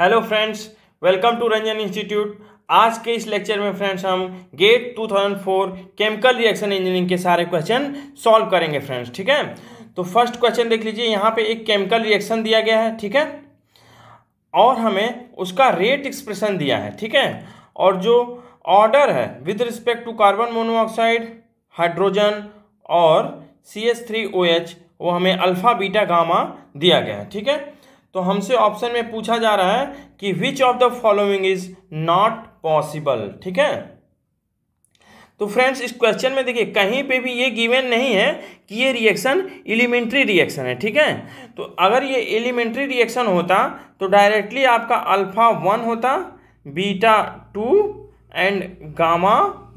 Hello friends welcome to Ranjan institute आज के इस लेक्चर में फ्रेंड्स हम गेट 2004 केमिकल रिएक्शन इंजीनियरिंग के सारे क्वेश्चन सॉल्व करेंगे फ्रेंड्स ठीक है तो फर्स्ट क्वेश्चन देख लीजिए यहाँ पे एक केमिकल रिएक्शन दिया गया है ठीक है और हमें उसका रेट एक्सप्रेशन दिया है ठीक है और जो ऑर्डर है with respect to carbon monoxide hydrogen और सी थ्री ओ एच वो हमें अल्फ़ा बीटा गामा दिया गया है ठीक है तो हमसे ऑप्शन में पूछा जा रहा है कि which of the following is not possible ठीक है तो फ्रेंड्स इस क्वेश्चन में देखिए कहीं पे भी ये गिवन नहीं है कि ये रिएक्शन एलिमेंट्री रिएक्शन है ठीक है तो अगर ये एलिमेंट्री रिएक्शन होता तो डायरेक्टली आपका अल्फा वन होता beta two and gamma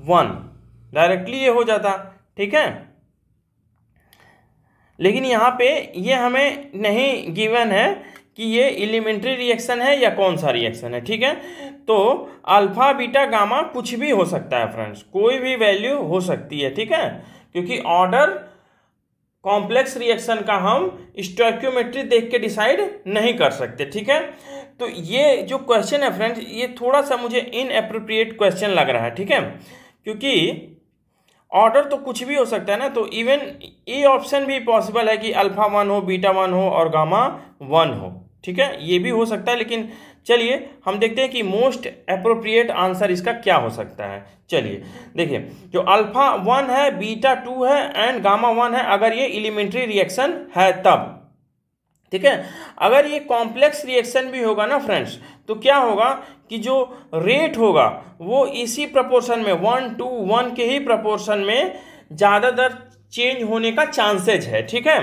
one directly ये हो जाता ठीक है लेकिन यहाँ पे ये हमें नहीं गिवन है कि ये एलिमेंट्री रिएक्शन है या कौन सा रिएक्शन है ठीक है तो अल्फा बीटा गामा कुछ भी हो सकता है फ्रेंड्स कोई भी वैल्यू हो सकती है ठीक है क्योंकि ऑर्डर कॉम्प्लेक्स रिएक्शन का हम स्टोक्योमेट्री देख के डिसाइड नहीं कर सकते ठीक है तो ये जो क्वेश्चन है फ्रेंड्स ये थोड़ा सा मुझे इनअप्रोप्रिएट क्वेश्चन लग रहा है ठीक है क्योंकि ऑर्डर तो कुछ भी हो सकता है ना तो इवन ये ऑप्शन भी पॉसिबल है कि अल्फा वन हो बीटा वन हो और गामा वन हो ठीक है ये भी हो सकता है लेकिन चलिए हम देखते हैं कि मोस्ट अप्रोप्रिएट आंसर इसका क्या हो सकता है चलिए देखिए जो अल्फा वन है बीटा टू है एंड गामा वन है अगर ये एलिमेंट्री रिएक्शन है तब ठीक है अगर ये कॉम्प्लेक्स रिएक्शन भी होगा ना फ्रेंड्स तो क्या होगा कि जो रेट होगा वो इसी प्रपोर्शन में वन टू वन के ही प्रपोर्शन में ज़्यादातर चेंज होने का चांसेज है ठीक है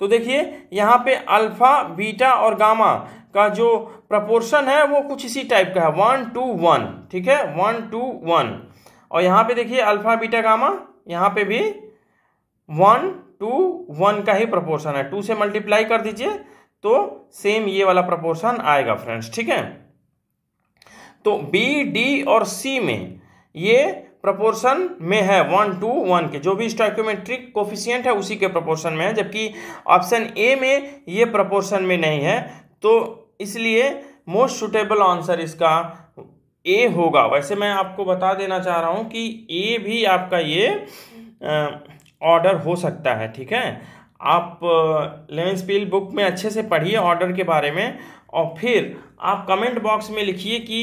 तो देखिए यहाँ पे अल्फ़ा बीटा और गामा का जो प्रपोर्शन है वो कुछ इसी टाइप का है वन टू वन ठीक है वन टू वन और यहाँ पे देखिए अल्फ़ा बीटा गामा यहाँ पे भी वन टू वन का ही प्रपोर्शन है टू से मल्टीप्लाई कर दीजिए तो सेम ये वाला प्रपोर्शन आएगा फ्रेंड्स ठीक है तो बी डी और सी में ये प्रपोर्सन में है वन टू वन के जो भी स्टॉक्यूमेट्रिक कोफिशियंट है उसी के प्रपोर्सन में है जबकि ऑप्शन ए में ये प्रपोर्सन में नहीं है तो इसलिए मोस्ट सुटेबल आंसर इसका ए होगा वैसे मैं आपको बता देना चाह रहा हूँ कि ए भी आपका ये ऑर्डर हो सकता है ठीक है आप लेवन स्पील बुक में अच्छे से पढ़िए ऑर्डर के बारे में और फिर आप कमेंट बॉक्स में लिखिए कि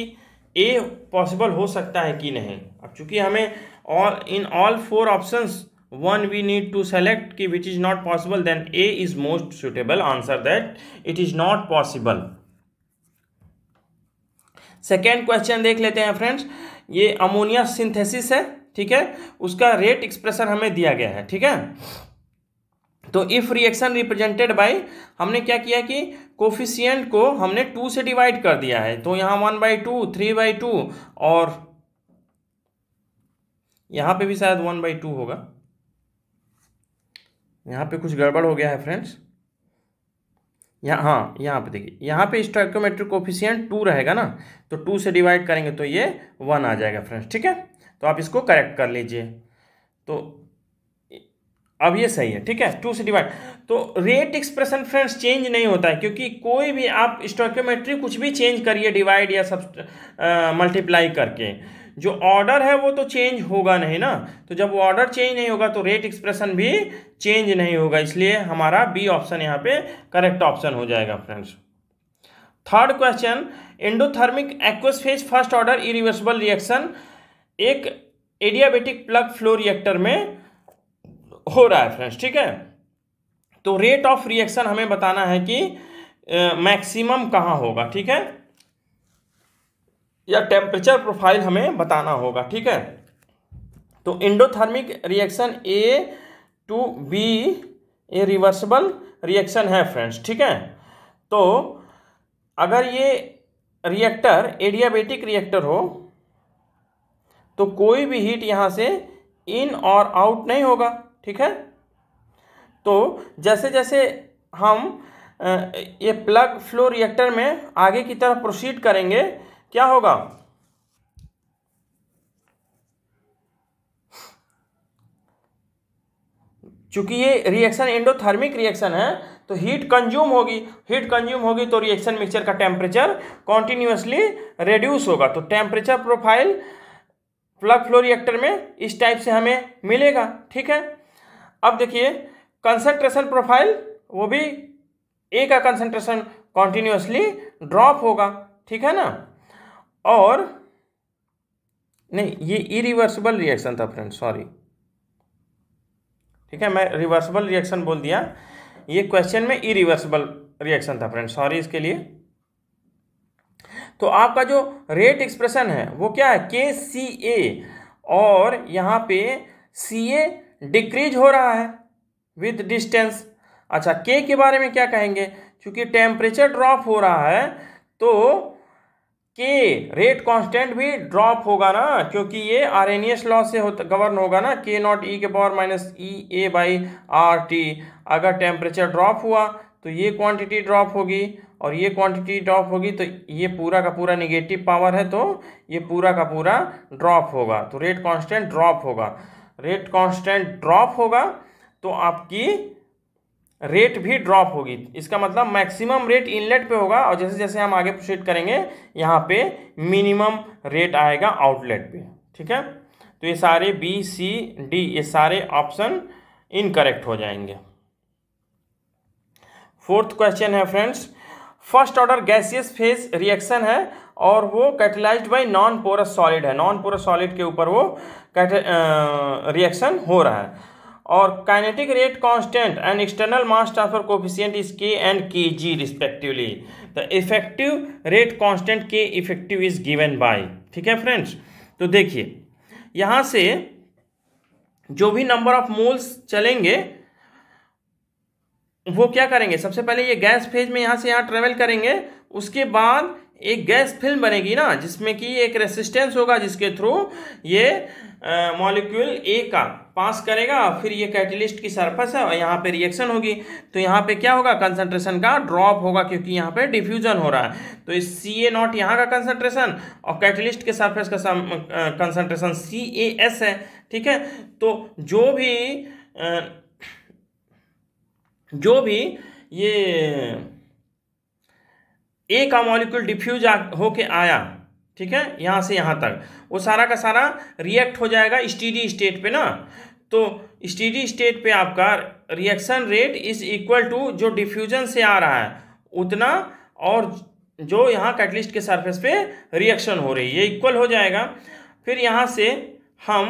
ए पॉसिबल हो सकता है कि नहीं अब चूंकि हमें all in all four options one we need to select कि which is not possible then A is most suitable answer that it is not possible second question देख लेते हैं फ्रेंड्स ये अमोनिया सिंथेसिस है ठीक है उसका रेट एक्सप्रेशन हमें दिया गया है ठीक है तो इफ रिएक्शन रिप्रेजेंटेड बाय हमने क्या किया कि कोफिशियंट को हमने टू से डिवाइड कर दिया है तो यहां one by two three by two और यहां पे भी शायद वन बाई टू होगा यहां पे कुछ गड़बड़ हो गया है फ्रेंड्स यहाँ हाँ यहाँ पे देखिए यहाँ पे स्टोइकोमेट्रिक कोफिशियंट टू रहेगा ना तो टू से डिवाइड करेंगे तो ये वन आ जाएगा फ्रेंड्स ठीक है तो आप इसको करेक्ट कर लीजिए तो अब ये सही है ठीक है टू से डिवाइड तो रेट एक्सप्रेशन फ्रेंड्स चेंज नहीं होता है क्योंकि कोई भी आप स्टोक्योमेट्री कुछ भी चेंज करिए डिवाइड या सब मल्टीप्लाई करके जो ऑर्डर है वो तो चेंज होगा नहीं ना तो जब ऑर्डर चेंज नहीं होगा तो रेट एक्सप्रेशन भी चेंज नहीं होगा इसलिए हमारा बी ऑप्शन यहाँ पे करेक्ट ऑप्शन हो जाएगा friends third question endothermic aqueous first order irreversible reaction एक एडियाबेटिक प्लग फ्लो रिएक्टर में हो रहा है फ्रेंड्स ठीक है तो रेट ऑफ रिएक्शन हमें बताना है कि मैक्सिमम कहाँ होगा ठीक है या टेम्परेचर प्रोफाइल हमें बताना होगा ठीक है तो endothermic reaction A to B A reversible reaction है फ्रेंड्स ठीक है तो अगर ये रिएक्टर एडियाबेटिक रिएक्टर हो तो कोई भी हीट यहाँ से इन और आउट नहीं होगा ठीक है तो जैसे जैसे हम ये प्लग फ्लो रिएक्टर में आगे की तरफ प्रोसीड करेंगे क्या होगा चूंकि ये रिएक्शन एंडोथर्मिक रिएक्शन है तो हीट कंज्यूम होगी हीट कंज्यूम होगी तो रिएक्शन मिक्सचर का टेम्परेचर कॉन्टिन्यूसली रेड्यूस होगा तो temperature profile plug flow reactor में इस टाइप से हमें मिलेगा ठीक है अब देखिए कंसेंट्रेशन प्रोफाइल वो भी ए का कंसेंट्रेशन कॉन्टिन्यूसली ड्रॉप होगा ठीक है ना और नहीं ये इरिवर्सिबल रिएक्शन था फ्रेंड सॉरी ठीक है मैं रिवर्सिबल रिएक्शन बोल दिया ये क्वेश्चन में इरिवर्सिबल रिएक्शन था फ्रेंड सॉरी इसके लिए तो आपका जो रेट एक्सप्रेशन है वो क्या है के सी ए और यहां पे सी ए डिक्रीज हो रहा है विद डिस्टेंस अच्छा के के बारे में क्या कहेंगे क्योंकि टेम्परेचर ड्रॉप हो रहा है तो के रेट कांस्टेंट भी ड्रॉप होगा ना क्योंकि ये आर एन एस लॉ से होता गवर्न होगा ना e के नॉट ई के power minus E A by R T अगर टेम्परेचर ड्रॉप हुआ तो ये क्वांटिटी ड्रॉप होगी और ये क्वांटिटी ड्रॉप होगी तो ये पूरा का पूरा निगेटिव पावर है तो ये पूरा का पूरा ड्रॉप होगा तो रेट कॉन्स्टेंट ड्रॉप होगा रेट कांस्टेंट ड्रॉप होगा तो आपकी रेट भी ड्रॉप होगी इसका मतलब मैक्सिमम रेट इनलेट पे होगा और जैसे जैसे हम आगे प्रोसीड करेंगे यहाँ पे मिनिमम रेट आएगा आउटलेट पे ठीक है तो ये सारे बी सी डी ये सारे ऑप्शन इनकरेक्ट हो जाएंगे फोर्थ क्वेश्चन है friends first order gaseous phase reaction है और वो catalysed by non porous solid है नॉन पोरस सॉलिड के ऊपर वो रिएक्शन हो रहा है और kinetic rate constant and external mass transfer coefficient is K and K G respectively the effective rate constant K effective is given by ठीक है फ्रेंड्स तो देखिए यहाँ से जो भी नंबर ऑफ मोल्स चलेंगे वो क्या करेंगे सबसे पहले ये गैस फेज में यहाँ से यहाँ ट्रेवल करेंगे उसके बाद एक गैस फिल्म बनेगी ना जिसमें कि एक रेसिस्टेंस होगा जिसके थ्रू ये मॉलिक्यूल ए का पास करेगा फिर ये कैटलिस्ट की सरफेस है और यहाँ पे रिएक्शन होगी तो यहाँ पे क्या होगा कंसंट्रेशन का ड्रॉप होगा क्योंकि यहाँ पे डिफ्यूजन हो रहा है तो इस सी ए नॉट यहाँ का कंसंट्रेशन और कैटलिस्ट के सरफेस का कंसंट्रेशन सी ए एस है ठीक है तो जो भी जो भी ये ए का मॉलिक्यूल डिफ्यूज होके आया ठीक है यहाँ से यहाँ तक वो सारा का सारा रिएक्ट हो जाएगा स्टीडी स्टेट पे ना तो स्टीडी स्टेट पे आपका reaction rate is equal to जो डिफ्यूजन से आ रहा है उतना और जो यहाँ कैटलिस्ट के सरफेस पे रिएक्शन हो रही है ये इक्वल हो जाएगा फिर यहाँ से हम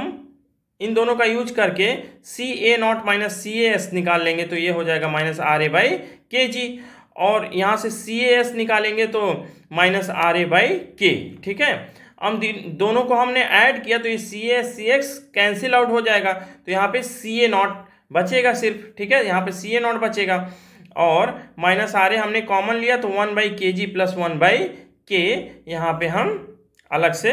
इन दोनों का यूज करके C A naught minus C A S निकाल लेंगे तो ये हो जाएगा minus R A by K जी और यहाँ से सी ए एस निकालेंगे तो माइनस आर ए बाई के ठीक है हम दोनों को हमने ऐड किया तो ये C A C X cancel out हो जाएगा तो यहाँ पे सी ए नॉट बचेगा सिर्फ ठीक है यहाँ पे सी ए नॉट बचेगा और माइनस आर ए हमने कॉमन लिया तो one by K G plus one by के यहाँ पे हम अलग से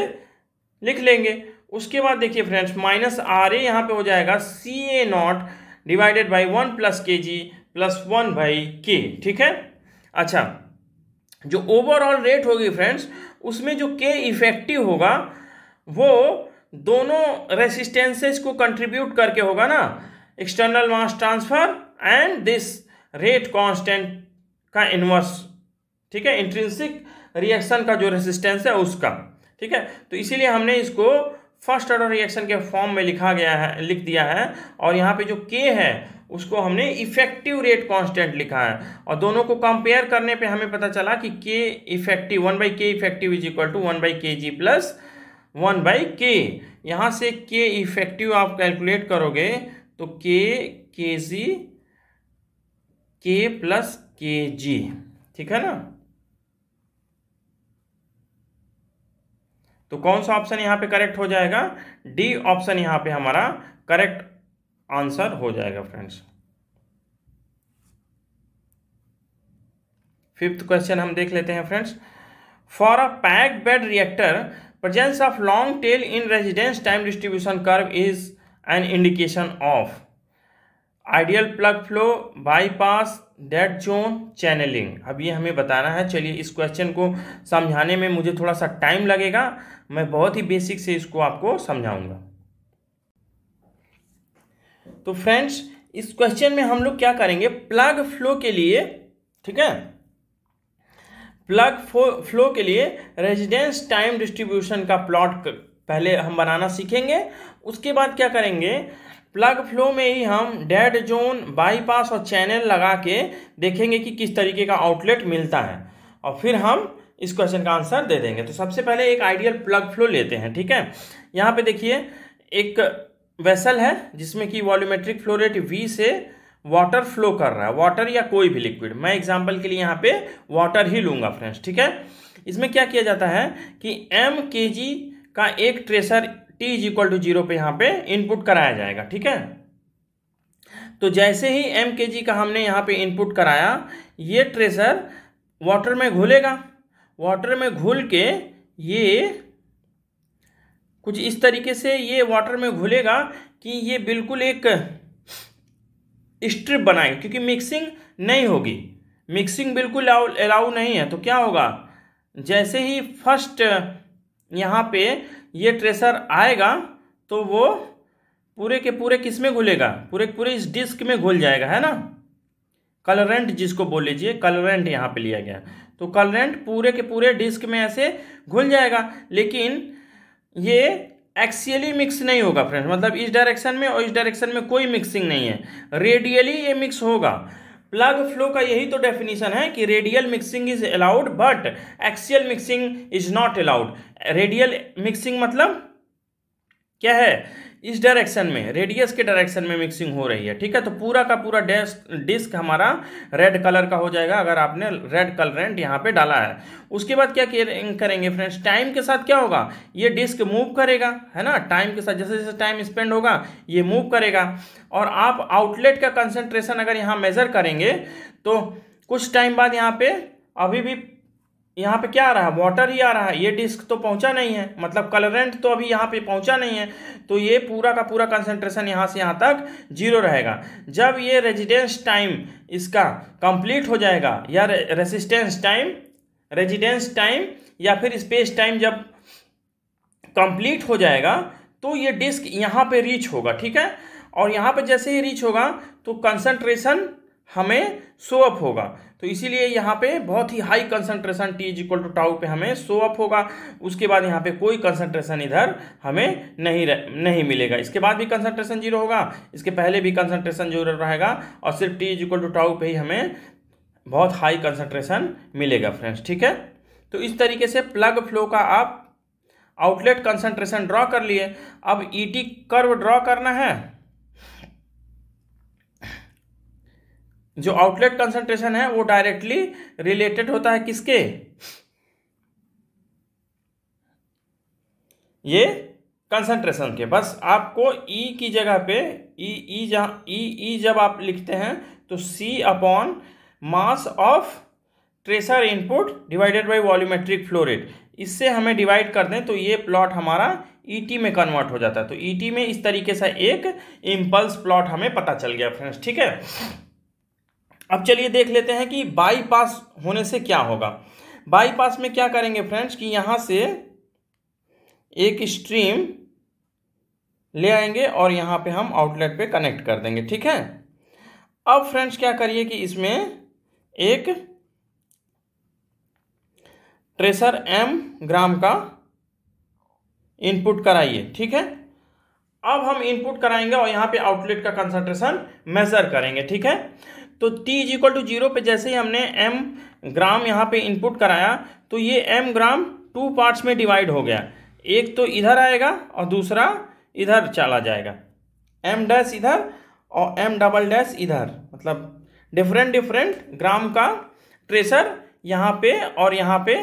लिख लेंगे उसके बाद देखिए फ्रेंड्स माइनस आर ए यहाँ पर हो जाएगा C A naught divided by one plus K G plus one by के ठीक है अच्छा जो ओवरऑल रेट होगी फ्रेंड्स उसमें जो के इफेक्टिव होगा वो दोनों रेसिस्टेंसेस को कंट्रीब्यूट करके होगा ना external mass transfer and this rate constant का इनवर्स ठीक है इंट्रिंसिक रिएक्शन का जो रेसिस्टेंस है उसका ठीक है तो इसीलिए हमने इसको फर्स्ट ऑर्डर रिएक्शन के फॉर्म में लिखा गया है लिख दिया है और यहाँ पे जो के है उसको हमने इफेक्टिव रेट कांस्टेंट लिखा है और दोनों को कंपेयर करने पे हमें पता चला कि K effective one by K effective is equal to one by K G plus one by के यहाँ से के इफेक्टिव आप कैलकुलेट करोगे तो के के जी के प्लस के जी ठीक है ना तो कौन सा ऑप्शन यहाँ पे करेक्ट हो जाएगा डी ऑप्शन यहाँ पे हमारा करेक्ट आंसर हो जाएगा फ्रेंड्स फिफ्थ क्वेश्चन हम देख लेते हैं friends for a pack bed reactor presence of long tail in residence time distribution curve is an indication of ideal plug flow bypass dead zone channelling अब ये हमें बताना है चलिए इस क्वेश्चन को समझाने में मुझे थोड़ा सा टाइम लगेगा मैं बहुत ही बेसिक से इसको आपको समझाऊंगा तो फ्रेंड्स इस क्वेश्चन में हम लोग क्या करेंगे प्लग फ्लो के लिए ठीक है प्लग फ्लो के लिए रेजिडेंस टाइम डिस्ट्रीब्यूशन का प्लॉट पहले हम बनाना सीखेंगे उसके बाद क्या करेंगे प्लग फ्लो में ही हम डेड जोन बाईपास और चैनल लगा के देखेंगे कि किस तरीके का आउटलेट मिलता है और फिर हम इस क्वेश्चन का आंसर दे देंगे तो सबसे पहले एक आइडियल प्लग फ्लो लेते हैं ठीक है यहाँ पे देखिए एक वेसल है जिसमें कि वॉल्यूमेट्रिक फ्लो रेट वी से वाटर फ्लो कर रहा है वाटर या कोई भी लिक्विड मैं एग्जाम्पल के लिए यहाँ पे वाटर ही लूंगा फ्रेंड्स ठीक है इसमें क्या किया जाता है कि एम के जी का एक tracer T is equal to zero पे यहाँ पे इनपुट कराया जाएगा ठीक है तो जैसे ही एम के जी का हमने यहाँ पे इनपुट कराया ये ट्रेसर वाटर में घुलेगा वाटर में घुल के ये कुछ इस तरीके से ये वाटर में घुलेगा कि ये बिल्कुल एक स्ट्रिप बनाएगा क्योंकि मिक्सिंग नहीं होगी मिक्सिंग बिल्कुल अलाउ नहीं है तो क्या होगा जैसे ही फर्स्ट यहाँ पे ये ट्रेसर आएगा तो वो पूरे के पूरे किस में घुलेगा पूरे के पूरे इस डिस्क में घुल जाएगा है ना कलरेंट जिसको बोल लीजिए कलरेंट यहाँ पे लिया गया तो करंट पूरे के पूरे डिस्क में ऐसे घुल जाएगा लेकिन ये एक्सियली मिक्स नहीं होगा फ्रेंड्स मतलब इस डायरेक्शन में और इस डायरेक्शन में कोई मिक्सिंग नहीं है रेडियली ये मिक्स होगा प्लग फ्लो का यही तो डेफिनेशन है कि radial mixing is allowed but axial mixing is not allowed radial mixing मतलब क्या है इस डायरेक्शन में रेडियस के डायरेक्शन में मिक्सिंग हो रही है ठीक है तो पूरा का पूरा डेस्क डिस्क हमारा रेड कलर का हो जाएगा अगर आपने रेड कलरेंट यहाँ पे डाला है उसके बाद क्या करेंगे फ्रेंड्स टाइम के साथ क्या होगा ये डिस्क मूव करेगा है ना टाइम के साथ जैसे जैसे टाइम स्पेंड होगा ये मूव करेगा और आप आउटलेट का कंसेंट्रेशन अगर यहाँ मेजर करेंगे तो कुछ टाइम बाद यहाँ पे अभी भी यहाँ पे क्या आ रहा है वाटर ही आ रहा है ये डिस्क तो पहुँचा नहीं है मतलब कलरेंट तो अभी यहाँ पे पहुँचा नहीं है तो ये पूरा का पूरा कंसनट्रेशन यहाँ से यहाँ तक जीरो रहेगा जब ये रेजिडेंस टाइम इसका कंप्लीट हो जाएगा या रेसिस्टेंस टाइम रेजिडेंस टाइम या फिर स्पेस टाइम जब कंप्लीट हो जाएगा तो ये डिस्क यहाँ पे रीच होगा ठीक है और यहाँ पे जैसे ही रीच होगा तो कंसंट्रेशन हमें शो अप होगा तो इसीलिए यहाँ पे बहुत ही high concentration T is equal to tau पे हमें शो अप होगा उसके बाद यहाँ पे कोई कंसंट्रेशन इधर हमें नहीं रह, नहीं मिलेगा इसके बाद भी कंसंट्रेशन जीरो होगा इसके पहले भी कंसंट्रेशन जीरो रहेगा और सिर्फ T is equal to tau पे ही हमें बहुत हाई कंसंट्रेशन मिलेगा फ्रेंड्स ठीक है तो इस तरीके से प्लग फ्लो का आप आउटलेट कंसंट्रेशन ड्रॉ कर लिए अब ई टी कर्व ड्रॉ करना है जो आउटलेट कंसंट्रेशन है वो डायरेक्टली रिलेटेड होता है किसके ये कंसंट्रेशन के बस आपको ई e की जगह पे ई ई ई ई जब आप लिखते हैं तो C upon mass of tracer input divided by volumetric flow rate इससे हमें डिवाइड कर दें तो ये प्लॉट हमारा ईटी e में कन्वर्ट हो जाता है तो ईटी e में इस तरीके से एक इम्पल्स प्लॉट हमें पता चल गया फ्रेंड्स ठीक है अब चलिए देख लेते हैं कि बाईपास होने से क्या होगा बाईपास में क्या करेंगे फ्रेंड्स कि यहां से एक स्ट्रीम ले आएंगे और यहां पे हम आउटलेट पे कनेक्ट कर देंगे ठीक है अब फ्रेंड्स क्या करिए कि इसमें एक ट्रेसर एम ग्राम का इनपुट कराइए ठीक है अब हम इनपुट कराएंगे और यहां पे आउटलेट का कंसंट्रेशन मेजर करेंगे ठीक है तो t is equal to zero पर जैसे ही हमने m ग्राम यहाँ पे इनपुट कराया तो ये m ग्राम टू पार्ट्स में डिवाइड हो गया एक तो इधर आएगा और दूसरा इधर चला जाएगा m डैश इधर और m डबल डैश इधर मतलब डिफरेंट डिफरेंट ग्राम का ट्रेसर यहाँ पे और यहाँ पे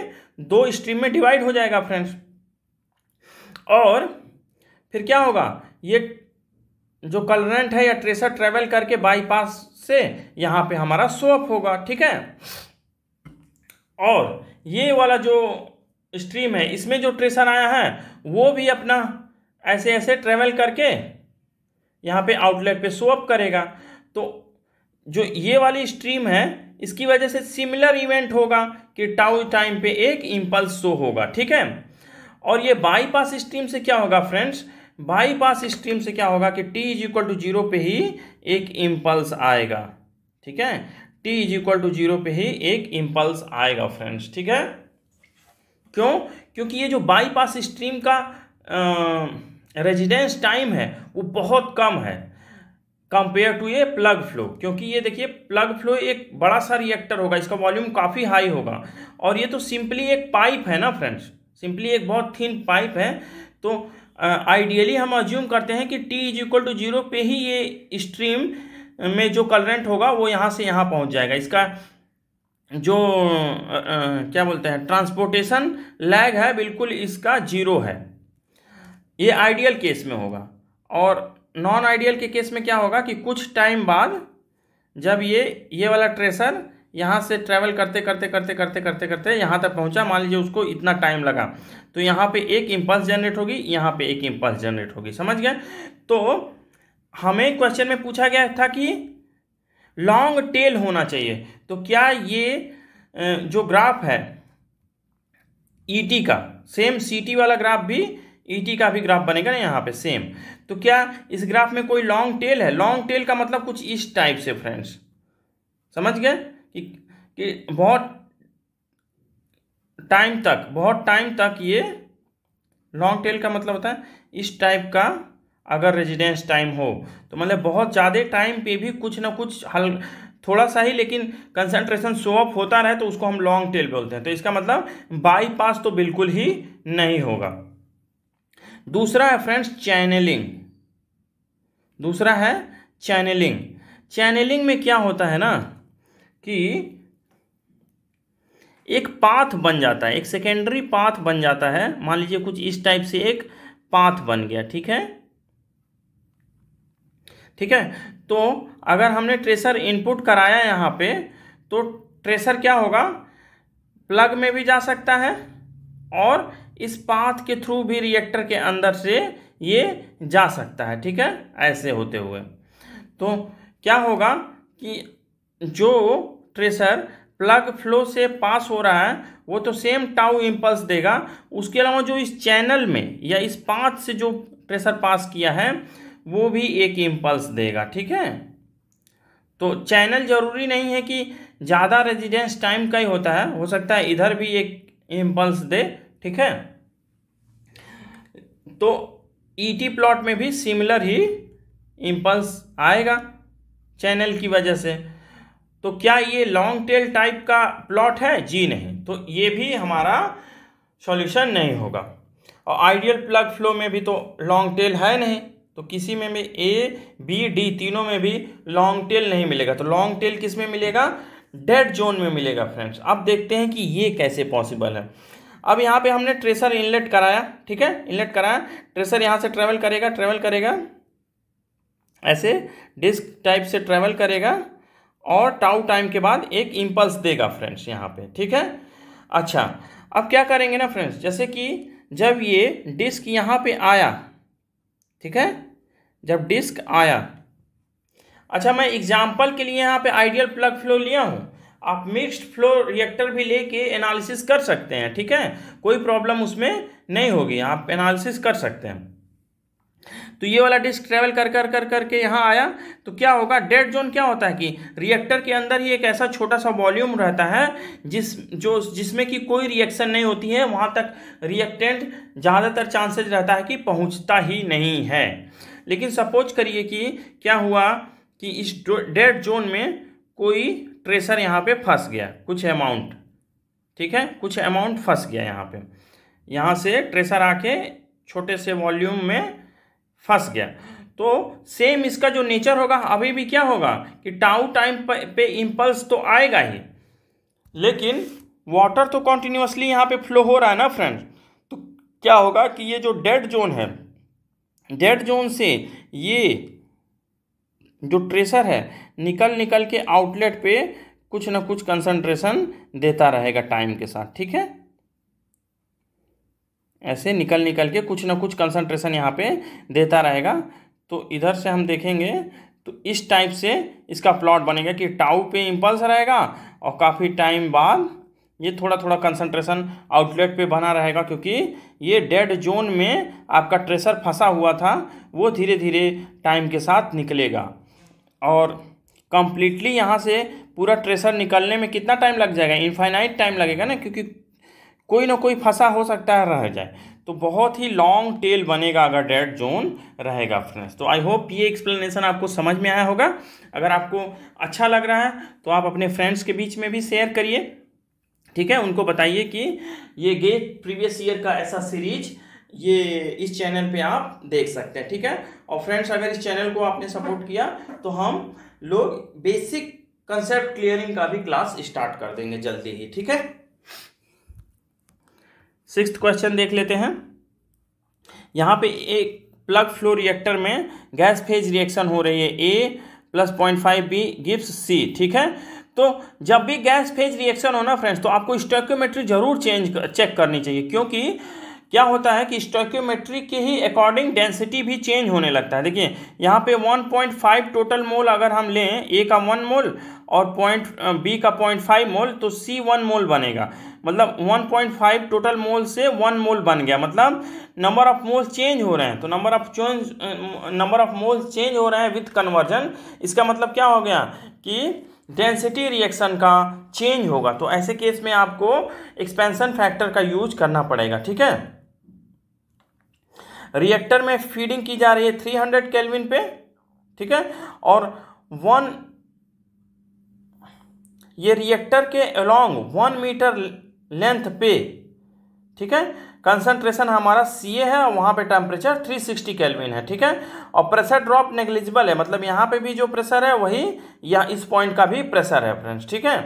दो स्ट्रीम में डिवाइड हो जाएगा फ्रेंड्स और फिर क्या होगा ये जो कलरेंट है या ट्रेसर ट्रेवल करके बाईपास से यहाँ पे हमारा शो अप होगा ठीक है और ये वाला जो स्ट्रीम है इसमें जो ट्रेसर आया है वो भी अपना ऐसे ऐसे ट्रेवल करके यहाँ पे आउटलेट पे शो अप करेगा तो जो ये वाली स्ट्रीम है इसकी वजह से सिमिलर इवेंट होगा कि टाउ टाइम पे एक इम्पल्स शो होगा ठीक है और ये बाईपास स्ट्रीम से क्या होगा फ्रेंड्स बाईपास स्ट्रीम से क्या होगा कि T is equal to zero पे ही एक इम्पल्स आएगा ठीक है T is equal to zero पे ही एक इम्पल्स आएगा फ्रेंड्स ठीक है क्यों क्योंकि ये जो बाईपास स्ट्रीम का रेजिडेंस टाइम है वो बहुत कम है कंपेयर टू ये प्लग फ्लो क्योंकि ये देखिए प्लग फ्लो एक बड़ा सा रिएक्टर होगा इसका वॉल्यूम काफ़ी हाई होगा और ये तो सिंपली एक पाइप है ना फ्रेंड्स सिंपली एक बहुत थीन पाइप है तो आइडियली हम अज्यूम करते हैं कि T is equal to zero पे ही ये स्ट्रीम में जो करंट होगा वो यहाँ से यहाँ पहुँच जाएगा इसका जो आ, आ, क्या बोलते हैं ट्रांसपोर्टेशन लैग है बिल्कुल इसका जीरो है ये आइडियल केस में होगा और नॉन आइडियल के केस में क्या होगा कि कुछ टाइम बाद जब ये ये वाला ट्रेसर यहाँ से ट्रैवल करते करते करते करते करते करते यहाँ तक पहुँचा मान लीजिए उसको इतना टाइम लगा तो यहाँ पे एक इम्पल्स जनरेट होगी यहाँ पे एक इम्पल्स जनरेट होगी समझ गए तो हमें क्वेश्चन में पूछा गया था कि लॉन्ग टेल होना चाहिए तो क्या ये जो ग्राफ है ईटी e का सेम सीटी वाला ग्राफ भी ईटी e का भी ग्राफ बनेगा ना यहाँ पे सेम तो क्या इस ग्राफ में कोई लॉन्ग टेल है लॉन्ग टेल का मतलब कुछ इस टाइप से फ्रेंड्स समझ गए कि, कि बहुत टाइम तक बहुत टाइम तक ये लॉन्ग टेल का मतलब होता है इस टाइप का अगर रेजिडेंस टाइम हो तो मतलब बहुत ज़्यादा टाइम पे भी कुछ ना कुछ हल थोड़ा सा ही लेकिन कंसंट्रेशन शो अप होता रहे तो उसको हम लॉन्ग टेल बोलते हैं तो इसका मतलब बाईपास तो बिल्कुल ही नहीं होगा दूसरा है फ्रेंड्स चैनलिंग दूसरा है चैनलिंग चैनलिंग में क्या होता है ना कि एक पाथ बन जाता है एक सेकेंडरी पाथ बन जाता है मान लीजिए कुछ इस टाइप से एक पाथ बन गया ठीक है ठीक है तो अगर हमने ट्रेसर इनपुट कराया यहाँ पे तो ट्रेसर क्या होगा प्लग में भी जा सकता है और इस पाथ के थ्रू भी रिएक्टर के अंदर से ये जा सकता है ठीक है ऐसे होते हुए तो क्या होगा कि जो ट्रेसर प्लग फ्लो से पास हो रहा है वो तो सेम टाउ इम्पल्स देगा उसके अलावा जो इस चैनल में या इस पाथ से जो ट्रेसर पास किया है वो भी एक इम्पल्स देगा ठीक है तो चैनल जरूरी नहीं है कि ज़्यादा रेजिडेंस टाइम का ही होता है हो सकता है इधर भी एक इम्पल्स दे ठीक है तो ईटी e प्लॉट में भी सिमिलर ही इम्पल्स आएगा चैनल की वजह से तो क्या ये लॉन्ग टेल टाइप का प्लॉट है जी नहीं तो ये भी हमारा सॉल्यूशन नहीं होगा और आइडियल प्लग फ्लो में भी तो लॉन्ग टेल है नहीं तो किसी में भी ए बी डी तीनों में भी लॉन्ग टेल नहीं मिलेगा तो लॉन्ग टेल किस में मिलेगा डेड जोन में मिलेगा फ्रेंड्स अब देखते हैं कि ये कैसे पॉसिबल है अब यहाँ पे हमने ट्रेसर इनलेट कराया ठीक है इनलेट कराया ट्रेसर यहाँ से ट्रेवल करेगा ट्रेवल करेगा ऐसे डिस्क टाइप से ट्रेवल करेगा और टाउ टाइम के बाद एक इम्पल्स देगा फ्रेंड्स यहाँ पे ठीक है अच्छा अब क्या करेंगे ना फ्रेंड्स जैसे कि जब ये डिस्क यहाँ पे आया ठीक है जब डिस्क आया अच्छा मैं एग्जाम्पल के लिए यहाँ पे आइडियल प्लग फ्लो लिया हूँ आप मिक्स्ड फ्लो रिएक्टर भी लेके एनालिसिस कर सकते हैं ठीक है कोई प्रॉब्लम उसमें नहीं होगी आप एनालिसिस कर सकते हैं तो ये वाला डिस्क ट्रेवल कर कर कर करके यहाँ आया तो क्या होगा डेड जोन क्या होता है कि रिएक्टर के अंदर ही एक ऐसा छोटा सा वॉल्यूम रहता है जिस जो जिसमें कि कोई रिएक्शन नहीं होती है वहाँ तक रिएक्टेंट ज़्यादातर चांसेज रहता है कि पहुँचता ही नहीं है लेकिन सपोज करिए कि क्या हुआ कि इस डेड जोन में कोई ट्रेसर यहाँ पे फंस गया कुछ अमाउंट ठीक है कुछ अमाउंट फंस गया यहाँ पे यहाँ से ट्रेसर आके छोटे से वॉल्यूम में फंस गया तो सेम इसका जो नेचर होगा अभी भी क्या होगा कि टाउ टाइम पे इम्पल्स तो आएगा ही लेकिन वाटर तो कॉन्टिन्यूसली यहाँ पे फ्लो हो रहा है ना फ्रेंड तो क्या होगा कि ये जो डेड जोन है डेड जोन से ये जो ट्रेसर है निकल निकल के आउटलेट पे कुछ ना कुछ कंसंट्रेशन देता रहेगा टाइम के साथ ठीक है ऐसे निकल निकल के कुछ ना कुछ कंसंट्रेशन यहाँ पे देता रहेगा तो इधर से हम देखेंगे तो इस टाइप से इसका प्लॉट बनेगा कि टाउ पे इम्पल्स रहेगा और काफ़ी टाइम बाद ये थोड़ा थोड़ा कंसंट्रेशन आउटलेट पे बना रहेगा क्योंकि ये डेड जोन में आपका ट्रेसर फंसा हुआ था वो धीरे धीरे टाइम के साथ निकलेगा और कम्प्लीटली यहाँ से पूरा ट्रेसर निकलने में कितना टाइम लग जाएगा इनफाइनाइट टाइम लगेगा ना क्योंकि कोई ना कोई फंसा हो सकता है रह जाए तो बहुत ही लॉन्ग टेल बनेगा अगर डेड जोन रहेगा फ्रेंड्स तो आई होप ये एक्सप्लेनेशन आपको समझ में आया होगा अगर आपको अच्छा लग रहा है तो आप अपने फ्रेंड्स के बीच में भी शेयर करिए ठीक है उनको बताइए कि ये गेट प्रीवियस ईयर का ऐसा सीरीज ये इस चैनल पे आप देख सकते हैं ठीक है और फ्रेंड्स अगर इस चैनल को आपने सपोर्ट किया तो हम लोग बेसिक कंसेप्ट क्लियरिंग का भी क्लास स्टार्ट कर देंगे जल्दी ही ठीक है सिक्स क्वेश्चन देख लेते हैं यहाँ पे एक प्लग फ्लो रिएक्टर में गैस फेज रिएक्शन हो रही है A plus point five B gives C ठीक है तो जब भी गैस फेज रिएक्शन हो ना फ्रेंड्स तो आपको स्टोक्योमेट्री जरूर चेंज चेक करनी चाहिए क्योंकि क्या होता है कि स्टोक्योमेट्री के ही अकॉर्डिंग डेंसिटी भी चेंज होने लगता है देखिए यहाँ पे 1.5 टोटल मोल अगर हम लें ए का वन मोल और पॉइंट बी का पॉइंट फाइव मोल तो सी वन मोल बनेगा मतलब 1.5 टोटल मोल से वन मोल बन गया मतलब नंबर ऑफ मोल चेंज हो रहे हैं तो number of change number of mole change हो रहे हैं विथ कन्वर्जन इसका मतलब क्या हो गया कि डेंसिटी रिएक्शन का चेंज होगा तो ऐसे केस में आपको एक्सपेंशन फैक्टर का यूज करना पड़ेगा ठीक है रिएक्टर में फीडिंग की जा रही है 300 हंड्रेड कैलविन पे ठीक है और वन ये रिएक्टर के अलोंग वन मीटर लेंथ पे ठीक है कंसंट्रेशन हमारा सी ए है और वहाँ पे टेम्परेचर 360 कैलविन है ठीक है और प्रेशर ड्रॉप नेग्लिजिबल है मतलब यहाँ पे भी जो प्रेशर है वही या इस पॉइंट का भी प्रेशर है फ्रेंड्स ठीक है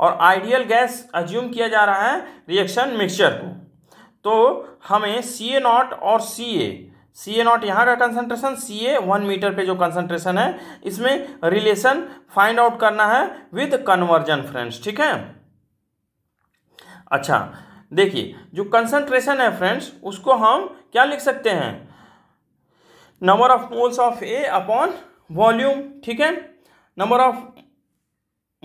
और आइडियल गैस अज्यूम किया जा रहा है रिएक्शन मिक्सचर को तो हमें सी ए नॉट और सी ए सी ए नॉट यहाँ का concentration C A one metre पे जो कंसंट्रेशन है इसमें रिलेशन फाइंड आउट करना है विद कन्वर्जन फ्रेंड्स ठीक है अच्छा देखिए जो कंसंट्रेशन है फ्रेंड्स उसको हम क्या लिख सकते हैं number of moles of A upon volume ठीक है नंबर ऑफ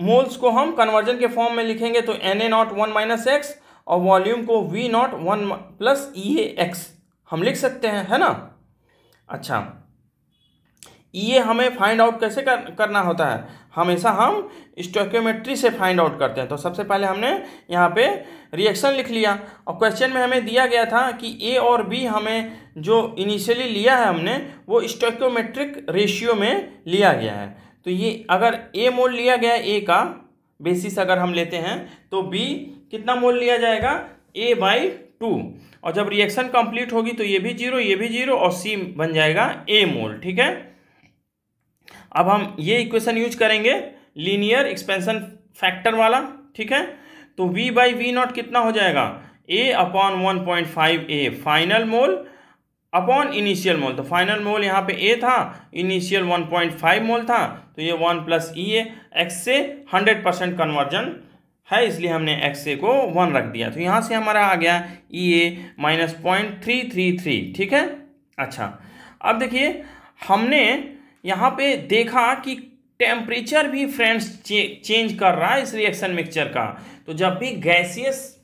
मोल्स को हम कन्वर्जन के फॉर्म में लिखेंगे तो N A naught one minus X और वॉल्यूम को V naught one plus E A X हम लिख सकते हैं है ना अच्छा ये हमें फाइंड आउट कैसे कर, करना होता है हमेशा हम स्टोक्योमेट्री से फाइंड आउट करते हैं तो सबसे पहले हमने यहाँ पे रिएक्शन लिख लिया और क्वेश्चन में हमें दिया गया था कि ए और बी हमें जो इनिशियली लिया है हमने वो स्टोक्योमेट्रिक रेशियो में लिया गया है तो ये अगर ए मोल लिया गया ए का बेसिस अगर हम लेते हैं तो बी कितना मोल लिया जाएगा ए बाई टू और जब रिएक्शन कंप्लीट होगी तो ये भी जीरो ये भी जीरो और सी बन जाएगा ए मोल ठीक है अब हम ये इक्वेशन यूज करेंगे लीनियर एक्सपेंशन फैक्टर वाला ठीक है तो वी बाई वी नॉट कितना हो जाएगा A upon one point five A final mole upon initial mole तो फाइनल मोल यहाँ पे ए था initial one point five mole था तो ये one plus E A X से हंड्रेड परसेंट कन्वर्जन है इसलिए हमने एक्स ए को वन रख दिया तो यहाँ से हमारा आ गया E A minus point three three three ठीक है अच्छा अब देखिए हमने यहाँ पे देखा कि टेम्परेचर भी फ्रेंड्स चे, चेंज कर रहा है इस रिएक्शन मिक्सचर का तो जब भी गैसियस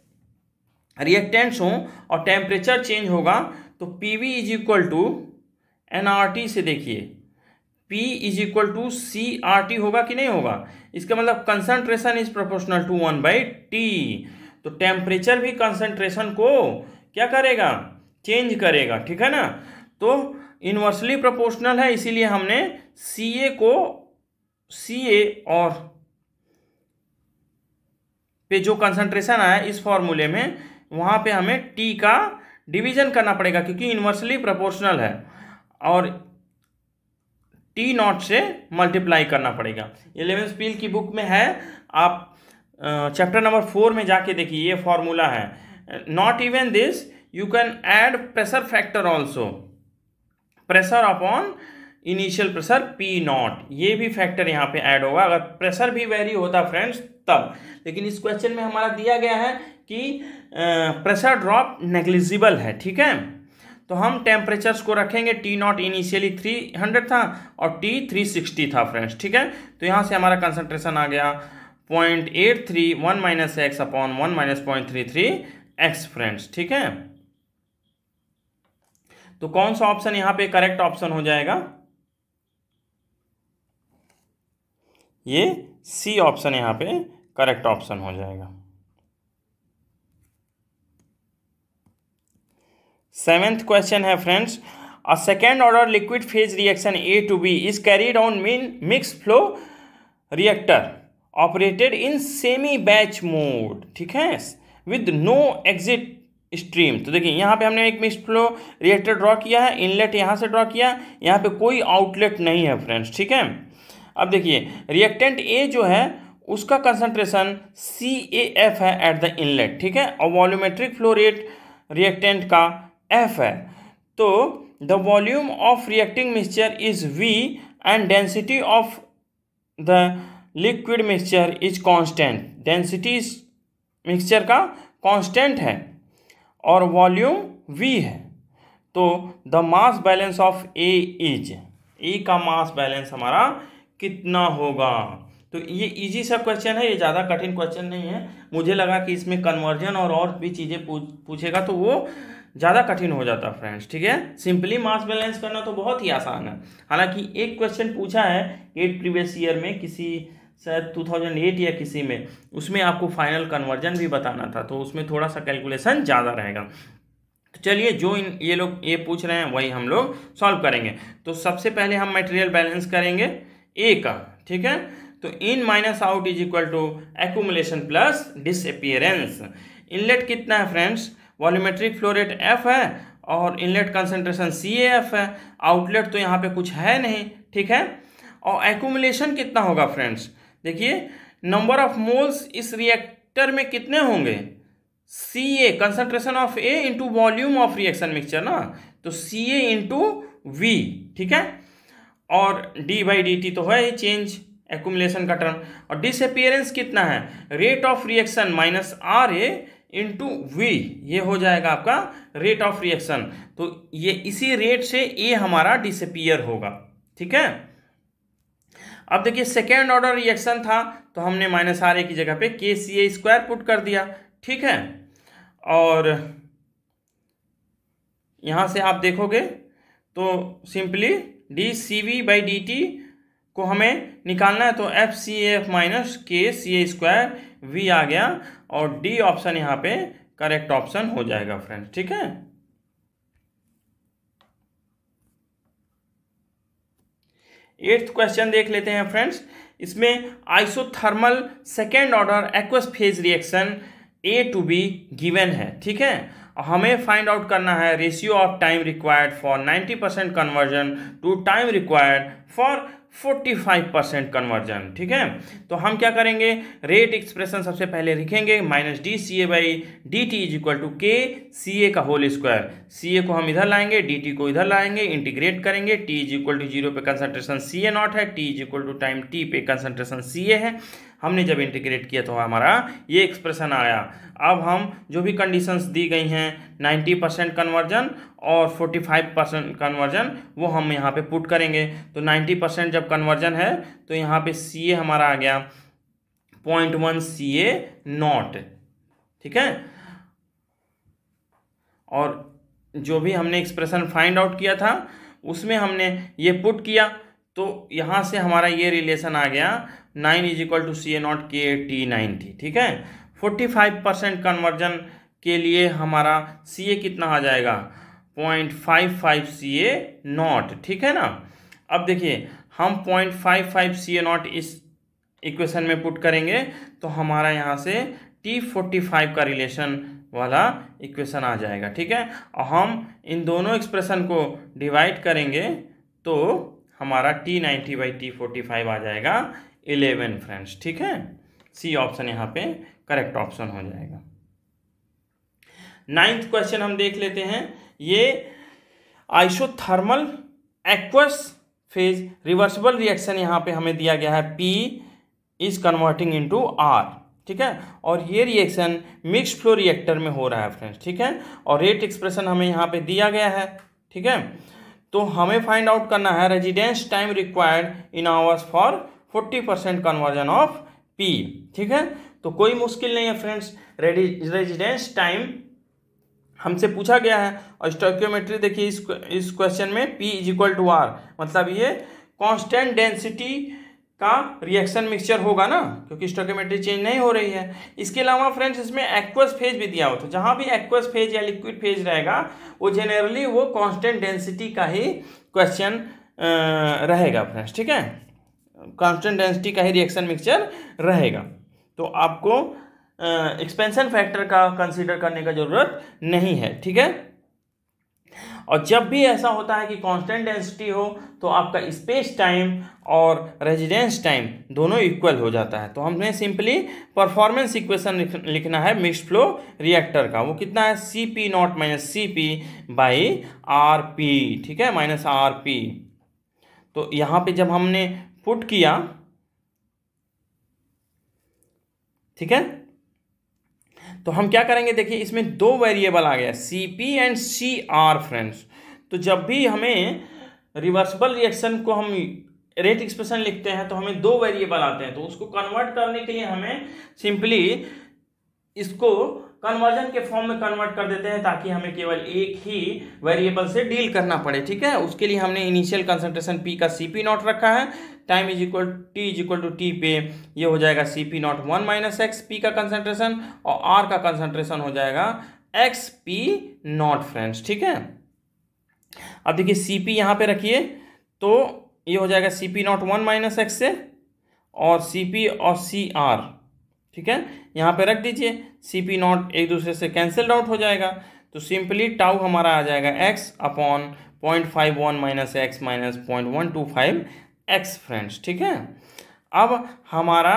रिएक्टेंट्स हों और टेम्परेचर चेंज होगा तो P V is equal to N R T से देखिए P is equal to C R T होगा कि नहीं होगा इसका मतलब concentration is proportional to one by T तो टेम्परेचर भी कंसनट्रेशन को क्या करेगा चेंज करेगा ठीक है ना तो इन्वर्सली प्रोपोर्शनल है इसीलिए हमने सी ए को सी ए और पे जो कंसंट्रेशन आया इस फॉर्मूले में वहाँ पे हमें टी का डिवीजन करना पड़ेगा क्योंकि इन्वर्सली प्रोपोर्शनल है और टी नॉट से मल्टीप्लाई करना पड़ेगा एलेवन स्पील की बुक में है आप चैप्टर नंबर फोर में जाके देखिए ये फॉर्मूला है not even this you can add pressure factor also pressure upon initial pressure P naught ये भी फैक्टर यहाँ पे ऐड होगा अगर प्रेशर भी वेरी होता फ्रेंड्स तब लेकिन इस क्वेश्चन में हमारा दिया गया है कि प्रेशर ड्रॉप नेग्लिजिबल है ठीक है तो हम टेम्परेचर्स को रखेंगे T naught initially three hundred था और टी थ्री सिक्सटी था फ्रेंड्स ठीक है तो यहाँ से हमारा कंसनट्रेशन आ गया point eight three one minus X upon one minus point three three X friends ठीक है तो कौन सा ऑप्शन यहां पे करेक्ट ऑप्शन हो जाएगा ये सी ऑप्शन यहां पे करेक्ट ऑप्शन हो जाएगा सेवेंथ क्वेश्चन है friends a second order liquid phase reaction A to B is carried on mean mix flow reactor operated in semi batch mode ठीक है विद नो एग्जिट स्ट्रीम तो देखिए यहाँ पे हमने एक मिस्ट फ्लो रिएक्टर ड्रॉ किया है इनलेट यहाँ से ड्रॉ किया यहाँ पे कोई आउटलेट नहीं है फ्रेंड्स ठीक है अब देखिए रिएक्टेंट ए जो है उसका कंसंट्रेशन सी ए एफ है एट द इनलेट ठीक है और वॉल्यूमेट्रिक फ्लो रेट रिएक्टेंट का एफ है तो the volume of reacting mixture is V and density of the liquid mixture is constant density mixture का कांस्टेंट है और वॉल्यूम वी है तो the mass balance of A is A का mass balance हमारा कितना होगा तो ये इजी सा क्वेश्चन है ये ज़्यादा कठिन क्वेश्चन नहीं है मुझे लगा कि इसमें कन्वर्जन और और भी चीज़ें पूछ पूछेगा तो वो ज़्यादा कठिन हो जाता फ्रेंड्स ठीक है सिंपली मास बैलेंस करना तो बहुत ही आसान है हालांकि एक क्वेश्चन पूछा है एट प्रीवियस ईयर में किसी शायद 2008 या किसी में उसमें आपको फाइनल कन्वर्जन भी बताना था तो उसमें थोड़ा सा कैलकुलेशन ज़्यादा रहेगा तो चलिए जो इन ये लोग ये पूछ रहे हैं वही हम लोग सॉल्व करेंगे तो सबसे पहले हम मटेरियल बैलेंस करेंगे ए का ठीक है तो in minus out is equal to accumulation plus disappearance inlet कितना है फ्रेंड्स वॉल्यूमेट्रिक फ्लोरेट एफ है और इनलेट कंसनट्रेशन सी एफ है आउटलेट तो यहाँ पे कुछ है नहीं ठीक है और एकुमुलेशन कितना होगा फ्रेंड्स देखिए नंबर ऑफ मोल्स इस रिएक्टर में कितने होंगे C A concentration of A into volume of reaction mixture ना तो सी ए इंटू वी ठीक है और डी बाई डी टी तो है ही चेंज एकुमलेशन का टर्म और डिसअपियरेंस कितना है rate of reaction minus R A into V ये हो जाएगा आपका रेट ऑफ रिएक्शन तो ये इसी रेट से ए हमारा डिसअपियर होगा ठीक है अब देखिए सेकेंड ऑर्डर रिएक्शन था तो हमने माइनस आर ए की जगह पे के सी ए स्क्वायर पुट कर दिया ठीक है और यहाँ से आप देखोगे तो simply D C V by D T को हमें निकालना है तो एफ सी एफ माइनस के सी ए स्क्वायर वी आ गया और डी ऑप्शन यहाँ पे करेक्ट ऑप्शन हो जाएगा फ्रेंड्स ठीक है एट्थ क्वेश्चन देख लेते हैं फ्रेंड्स इसमें isothermal second order aqueous phase reaction A to B given है ठीक है हमें फाइंड आउट करना है ratio of time required for 90 percent conversion to time required for 45 percent conversion ठीक है तो हम क्या करेंगे रेट एक्सप्रेशन सबसे पहले लिखेंगे minus D C A by D T is equal to K C ए का होल स्क्वायर सी ए को हम इधर लाएंगे डी टी को इधर लाएंगे इंटीग्रेट करेंगे T is equal to zero पे कंसनट्रेशन सी ए नॉट है T is equal to time T पे कंसनट्रेशन सी ए है हमने जब इंटीग्रेट किया तो हमारा ये एक्सप्रेशन आया अब हम जो भी कंडीशंस दी गई हैं 90 परसेंट कन्वर्जन और 45 परसेंट कन्वर्जन वो हम यहाँ पे पुट करेंगे तो 90 परसेंट जब कन्वर्जन है तो यहाँ पे सी ए हमारा आ गया point one C A naught ठीक है और जो भी हमने एक्सप्रेशन फाइंड आउट किया था उसमें हमने ये पुट किया तो यहाँ से हमारा ये रिलेशन आ गया nine is equal to C A naught K T nine ठीक है फोर्टी फाइव परसेंट कन्वर्जन के लिए हमारा सी ए कितना आ जाएगा point five five C A naught ठीक है ना अब देखिए हम point five five C A naught इस इक्वेशन में पुट करेंगे तो हमारा यहाँ से टी फोर्टी फाइव का रिलेशन वाला इक्वेशन आ जाएगा ठीक है और हम इन दोनों एक्सप्रेशन को डिवाइड करेंगे तो हमारा T ninety by T forty five आ जाएगा इलेवन फ्रेंड्स ठीक है सी ऑप्शन यहाँ पे करेक्ट ऑप्शन हो जाएगा नाइन्थ क्वेश्चन हम देख लेते हैं ये isothermal aqueous phase reversible reaction यहाँ पे हमें दिया गया है P is converting into R ठीक है और ये रिएक्शन मिक्स फ्लो रिएक्टर में हो रहा है फ्रेंड्स ठीक है और रेट एक्सप्रेशन हमें यहाँ पे दिया गया है ठीक है तो हमें फाइंड आउट करना है residence time required in hours for forty percent conversion of P ठीक है तो कोई मुश्किल नहीं है फ्रेंड्स रेजिडेंस टाइम हमसे पूछा गया है और स्टोक्योमेट्री देखिए इस इस क्वेश्चन में P is equal to R मतलब ये कांस्टेंट डेंसिटी का रिएक्शन मिक्सचर होगा ना क्योंकि स्टोकोमेट्री चेंज नहीं हो रही है इसके अलावा फ्रेंड्स इसमें एक्वस फेज भी दिया हो तो जहाँ भी एक्वस फेज या लिक्विड फेज रहेगा वो जनरली वो कांस्टेंट डेंसिटी का ही क्वेश्चन रहेगा फ्रेंड्स ठीक है कांस्टेंट डेंसिटी का ही रिएक्शन मिक्सचर रहेगा तो आपको एक्सपेंशन फैक्टर का कंसिडर करने का ज़रूरत नहीं है ठीक है और जब भी ऐसा होता है कि कांस्टेंट डेंसिटी हो तो आपका स्पेस टाइम और रेजिडेंस टाइम दोनों इक्वल हो जाता है तो हमने सिंपली परफॉर्मेंस इक्वेशन लिखना है मिक्स फ्लो रिएक्टर का वो कितना है C P naught minus C P by R P ठीक है माइनस आर पी तो यहाँ पे जब हमने पुट किया ठीक है तो हम क्या करेंगे देखिए इसमें दो वेरिएबल आ गया C P and C R friends तो जब भी हमें रिवर्सिबल रिएक्शन को हम रेट एक्सप्रेशन लिखते हैं तो हमें दो वेरिएबल आते हैं तो उसको कन्वर्ट करने के लिए हमें सिंपली इसको कन्वर्जन के फॉर्म में कन्वर्ट कर देते हैं ताकि हमें केवल एक ही वेरिएबल से डील करना पड़े ठीक है उसके लिए हमने इनिशियल कंसंट्रेशन पी का सी पी नॉट रखा है time is equal T is equal to T पे ये हो जाएगा C P naught one minus X P का कंसनट्रेशन और आर का कंसनट्रेशन हो जाएगा एक्स पी नॉट फ्रेंड्स ठीक है अब देखिए सी पी यहाँ पे रखिए तो ये हो जाएगा C P naught one minus X से और सी पी और सी आर ठीक है यहाँ पे रख दीजिए सी पी नॉट एक दूसरे से कैंसिल आउट हो जाएगा तो सिंपली टाउ हमारा आ जाएगा X upon point five one minus X minus point one two five X friends ठीक है अब हमारा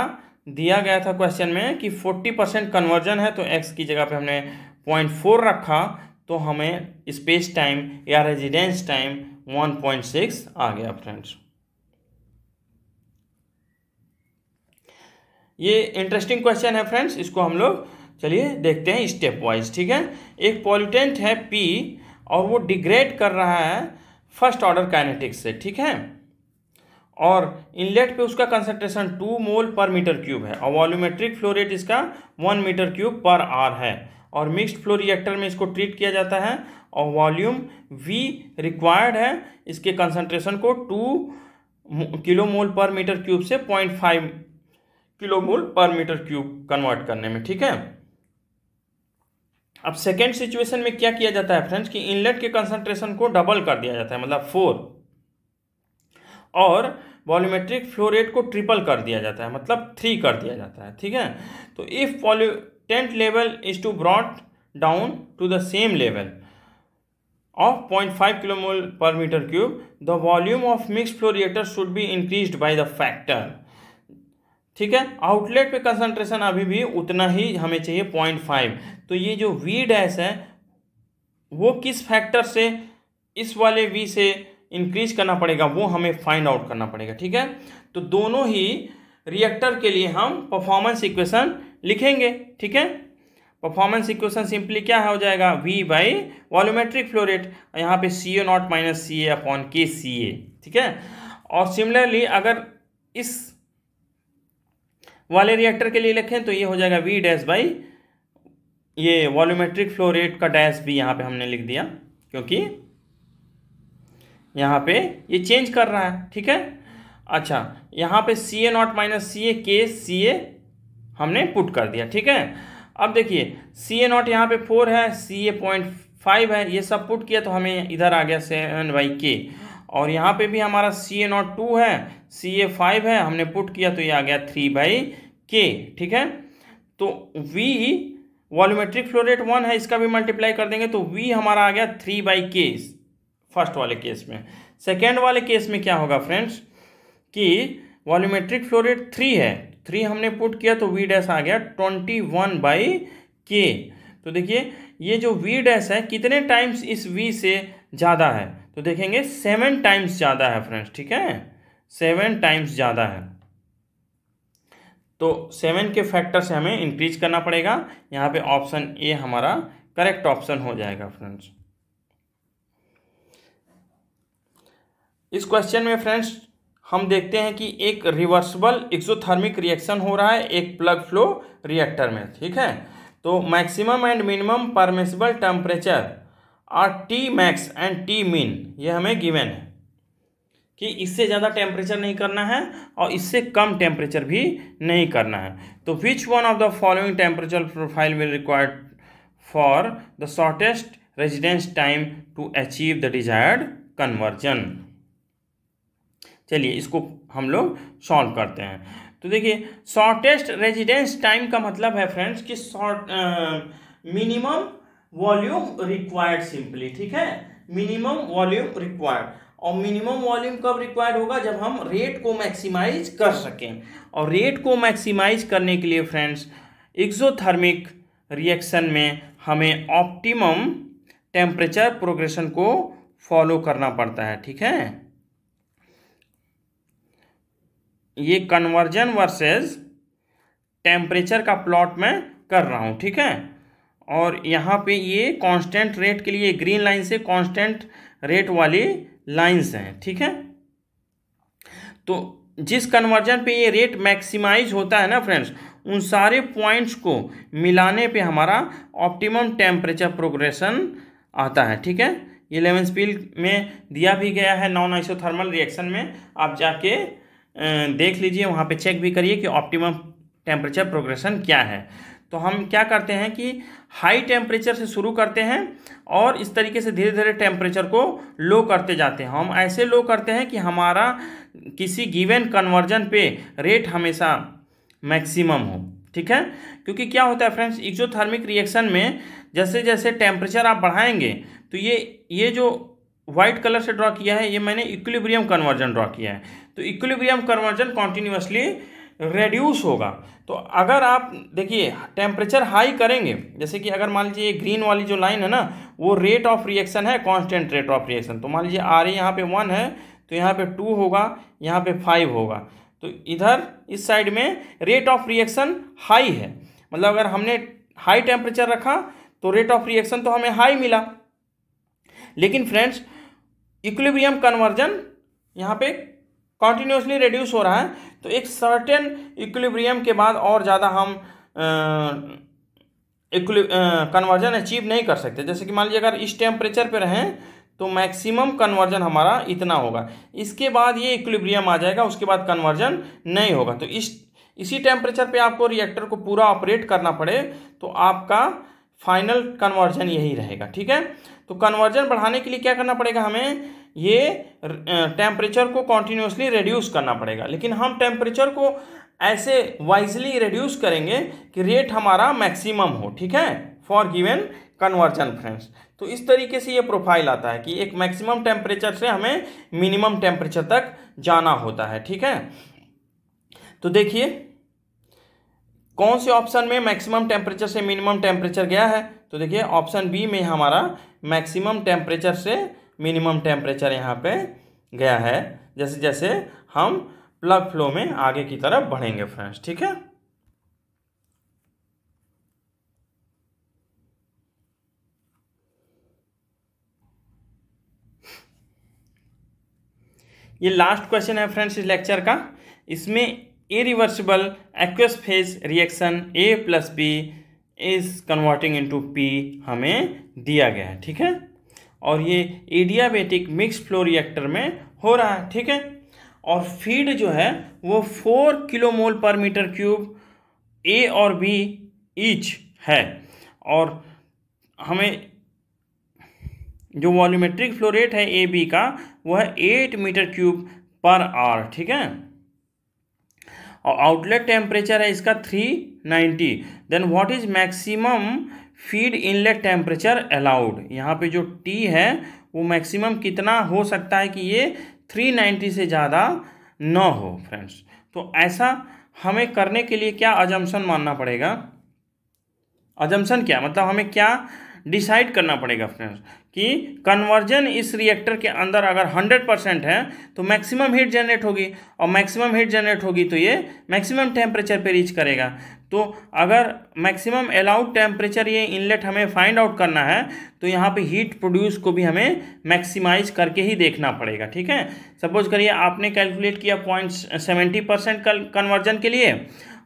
दिया गया था क्वेश्चन में कि फोर्टी परसेंट कन्वर्जन है तो एक्स की जगह पे हमने पॉइंट फोर रखा तो हमें स्पेस टाइम या residence time one point six आ गया फ्रेंड्स ये इंटरेस्टिंग क्वेश्चन है फ्रेंड्स इसको हम लोग चलिए देखते हैं स्टेप वाइज ठीक है एक पॉल्यूटेंट है पी और वो डिग्रेड कर रहा है फर्स्ट ऑर्डर काइनेटिक्स से ठीक है और इनलेट पे उसका concentration to mole per metre cube है और वॉल्यूमेट्रिक फ्लोरेट इसका one metre cube per hour है और मिक्स्ड फ्लो रिएक्टर में इसको ट्रीट किया जाता है और वॉल्यूम वी रिक्वायर्ड है इसके कंसंट्रेशन को to kilo mole per metre cube से point five kilo mole per metre cube convert करने में ठीक है अब सेकेंड सिचुएशन में क्या किया जाता है फ्रेंड्स कि इनलेट के कंसंट्रेशन को डबल कर दिया जाता है मतलब फोर और वॉल्यूमेट्रिक फ्लो रेट को ट्रिपल कर दिया जाता है मतलब थ्री कर दिया जाता है ठीक है तो if value tent level is to brought down to the same level of point five kilomole per metre cube the volume of mix flow reactor should be increase by the factor ठीक है outlet पे concentration अभी भी उतना ही हमें चाहिए point five तो ये जो वी डैश है वो किस फैक्टर से इस वाले वी से इंक्रीज करना पड़ेगा वो हमें फाइंड आउट करना पड़ेगा ठीक है तो दोनों ही रिएक्टर के लिए हम परफॉर्मेंस इक्वेशन लिखेंगे ठीक है परफॉर्मेंस इक्वेशन सिंपली क्या हो जाएगा वी बाई वॉल्यूमेट्रिक फ्लोरेट यहाँ पे C O naught minus C A upon K C ए ठीक है और सिमिलरली अगर इस वाले रिएक्टर के लिए लिखें तो ये हो जाएगा वी डैश बाई ये वॉल्यूमेट्रिक फ्लोरेट का डैश भी यहाँ पे हमने लिख दिया क्योंकि यहाँ पे ये चेंज कर रहा है ठीक है अच्छा यहाँ पे सी ए नॉट माइनस सी ए के सी ए हमने पुट कर दिया ठीक है अब देखिए सी ए नॉट यहाँ पे फोर है सी ए पॉइंट फाइव है ये सब पुट किया तो हमें इधर आ गया सेवन बाई के और यहाँ पे भी हमारा सी ए नॉट टू है सी ए फाइव है हमने पुट किया तो ये आ गया थ्री बाई के ठीक है तो V volumetric flow rate one है इसका भी मल्टीप्लाई कर देंगे तो वी हमारा आ गया थ्री बाई के फर्स्ट वाले केस में सेकेंड वाले केस में क्या होगा फ्रेंड्स कि वॉल्यूमेट्रिक फ्लोरेट थ्री है थ्री हमने पुट किया तो वी डैश आ गया ट्वेंटी वन बाई के तो देखिए ये जो वी डैश है कितने टाइम्स इस वी से ज़्यादा है तो देखेंगे सेवन टाइम्स ज़्यादा है फ्रेंड्स ठीक है सेवन टाइम्स ज़्यादा है तो सेवन के फैक्टर से हमें इंक्रीज करना पड़ेगा यहाँ पे ऑप्शन ए हमारा करेक्ट ऑप्शन हो जाएगा फ्रेंड्स इस क्वेश्चन में फ्रेंड्स हम देखते हैं कि एक रिवर्सिबल एक्सोथर्मिक रिएक्शन हो रहा है एक प्लग फ्लो रिएक्टर में ठीक है तो maximum and minimum permissible temperature are T max and T min ये हमें गिवन है कि इससे ज़्यादा टेम्परेचर नहीं करना है और इससे कम टेम्परेचर भी नहीं करना है तो which one of the following temperature profile will required for the shortest residence time to achieve the desired conversion चलिए इसको हम लोग सॉल्व करते हैं तो देखिए शॉर्टेस्ट रेजिडेंस टाइम का मतलब है फ्रेंड्स कि short minimum volume required simply ठीक है मिनिमम वॉल्यूम रिक्वायर्ड और मिनिमम वॉल्यूम कब रिक्वायर्ड होगा जब हम रेट को मैक्सिमाइज कर सकें और रेट को मैक्सिमाइज करने के लिए फ्रेंड्स एक्सोथर्मिक रिएक्शन में हमें ऑप्टिमम टेम्परेचर प्रोग्रेशन को फॉलो करना पड़ता है ठीक है ये कन्वर्जन वर्सेस टेम्परेचर का प्लॉट मैं कर रहा हूँ ठीक है और यहाँ पे ये कांस्टेंट रेट के लिए ग्रीन लाइन से कांस्टेंट रेट वाली लाइंस हैं ठीक है तो जिस कन्वर्जन पे ये रेट मैक्सिमाइज होता है ना फ्रेंड्स उन सारे पॉइंट्स को मिलाने पे हमारा ऑप्टिमम टेम्परेचर प्रोग्रेशन आता है ठीक है इलेवन स्पील में दिया भी गया है नॉन आइसोथर्मल रिएक्शन में आप जाके देख लीजिए वहाँ पे चेक भी करिए कि ऑप्टिमम टेम्परेचर प्रोग्रेशन क्या है तो हम क्या करते हैं कि हाई टेम्परेचर से शुरू करते हैं और इस तरीके से धीरे धीरे टेम्परेचर को लो करते जाते हैं हम ऐसे लो करते हैं कि हमारा किसी गिवन कन्वर्जन पे रेट हमेशा मैक्सिमम हो ठीक है क्योंकि क्या होता है फ्रेंड्स एक्जोथर्मिक रिएक्शन में जैसे जैसे टेम्परेचर आप बढ़ाएंगे तो ये ये जो व्हाइट कलर से ड्रॉ किया है ये मैंने इक्विलिब्रियम कन्वर्जन ड्रॉ किया है तो इक्विलिब्रियम कन्वर्जन कॉन्टिन्यूसली रेड्यूस होगा तो अगर आप देखिए टेम्परेचर हाई करेंगे जैसे कि अगर मान लीजिए ग्रीन वाली जो लाइन है ना वो रेट ऑफ रिएक्शन है कांस्टेंट रेट ऑफ रिएक्शन तो मान लीजिए आर ए यहाँ पे वन है तो यहाँ पे टू होगा यहाँ पे फाइव होगा तो इधर इस साइड में रेट ऑफ रिएक्शन हाई है मतलब अगर हमने हाई टेम्परेचर रखा तो रेट ऑफ रिएक्शन तो हमें हाई मिला लेकिन फ्रेंड्स इक्विलिब्रियम कन्वर्जन यहाँ पे कॉन्टिन्यूसली रिड्यूस हो रहा है तो एक सर्टेन इक्विलिब्रियम के बाद और ज़्यादा हम कन्वर्जन अचीव नहीं कर सकते जैसे कि मान लीजिए अगर इस टेम्परेचर पर रहें तो मैक्सिमम कन्वर्जन हमारा इतना होगा इसके बाद ये इक्विलिब्रियम आ जाएगा उसके बाद कन्वर्जन नहीं होगा तो इस इसी टेम्परेचर पे आपको रिएक्टर को पूरा ऑपरेट करना पड़े तो आपका फाइनल कन्वर्जन यही रहेगा ठीक है तो कन्वर्जन बढ़ाने के लिए क्या करना पड़ेगा हमें ये टेम्परेचर को कॉन्टिन्यूसली रिड्यूस करना पड़ेगा लेकिन हम टेम्परेचर को ऐसे वाइजली रिड्यूस करेंगे कि रेट हमारा मैक्सिमम हो ठीक है फॉर गिवन कन्वर्जन फ्रेंड्स तो इस तरीके से ये प्रोफाइल आता है कि एक मैक्सिमम टेम्परेचर से हमें मिनिमम टेम्परेचर तक जाना होता है ठीक है तो देखिए कौन से ऑप्शन में मैक्सिमम टेम्परेचर से मिनिमम टेम्परेचर गया है तो देखिए ऑप्शन बी में हमारा मैक्सिमम टेम्परेचर से मिनिमम टेम्परेचर यहाँ पे गया है जैसे जैसे हम प्लग फ्लो में आगे की तरफ बढ़ेंगे फ्रेंड्स ठीक है ये लास्ट क्वेश्चन है फ्रेंड्स इस लेक्चर का इसमें A reversible aqueous phase reaction A plus B is converting into P हमें दिया गया है ठीक है और ये एडियाबेटिक मिक्स फ्लो रिएक्टर में हो रहा है ठीक है और फीड जो है वो four kilo mole per metre cube ए और बी ईच है और हमें जो वॉल्यूमेट्रिक फ्लो रेट है ए बी का वो है eight metre cube per hour ठीक है और आउटलेट टेम्परेचर है इसका three ninety then what is maximum feed inlet temperature allowed यहाँ पे जो टी है वो मैक्सिमम कितना हो सकता है कि ये थ्री नाइन्टी से ज़्यादा न हो फ्रेंड्स तो ऐसा हमें करने के लिए क्या अजम्पन मानना पड़ेगा अजम्पन क्या मतलब हमें क्या डिसाइड करना पड़ेगा फ्रेंड्स कि कन्वर्जन इस रिएक्टर के अंदर अगर 100 परसेंट है तो मैक्सिमम हीट जनरेट होगी और मैक्सिमम हीट जनरेट होगी तो ये मैक्सिमम टेम्परेचर पे रीच करेगा तो अगर मैक्सिमम अलाउड टेम्परेचर ये इनलेट हमें फाइंड आउट करना है तो यहाँ पे हीट प्रोड्यूस को भी हमें मैक्सिमाइज करके ही देखना पड़ेगा ठीक है सपोज करिए आपने कैलकुलेट किया पॉइंट सेवेंटी परसेंट कन्वर्जन के लिए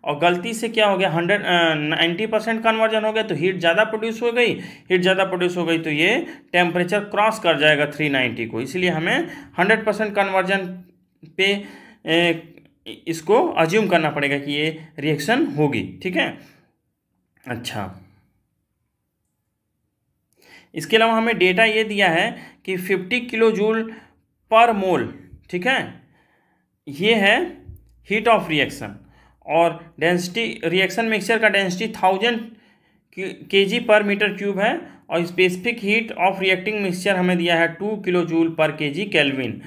और गलती से क्या हो गया हंड्रेड नाइन्टी परसेंट कन्वर्जन हो गया तो हीट ज़्यादा प्रोड्यूस हो गई हीट ज़्यादा प्रोड्यूस हो गई तो ये टेम्परेचर क्रॉस कर जाएगा थ्री नाइन्टी को इसलिए हमें हंड्रेड परसेंट कन्वर्जन पे ए, इसको अज्यूम करना पड़ेगा कि ये रिएक्शन होगी ठीक है अच्छा इसके अलावा हमें डेटा ये दिया है कि फिफ्टी किलो जूल पर मोल ठीक है ये है हीट ऑफ रिएक्शन और डेंसिटी रिएक्शन मिक्सचर का density thousand K G per metre cube है और specific heat of reacting mixture हमें दिया है two kilo joule per K G kelvin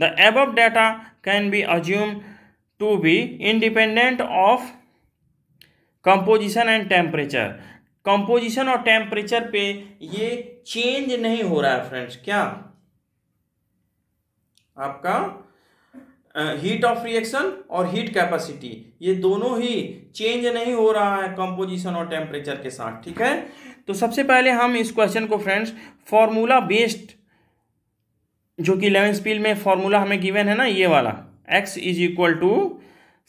the above data can be assume to be independent of composition and temperature composition और temperature पे ये change नहीं हो रहा है फ्रेंड्स क्या आपका हीट ऑफ रिएक्शन और हीट कैपेसिटी ये दोनों ही चेंज नहीं हो रहा है कंपोजिशन और टेम्परेचर के साथ ठीक है तो सबसे पहले हम इस क्वेश्चन को फ्रेंड्स फॉर्मूला बेस्ड जो कि इलेवेंथ स्पील में फॉर्मूला हमें गिवन है ना ये वाला X is equal to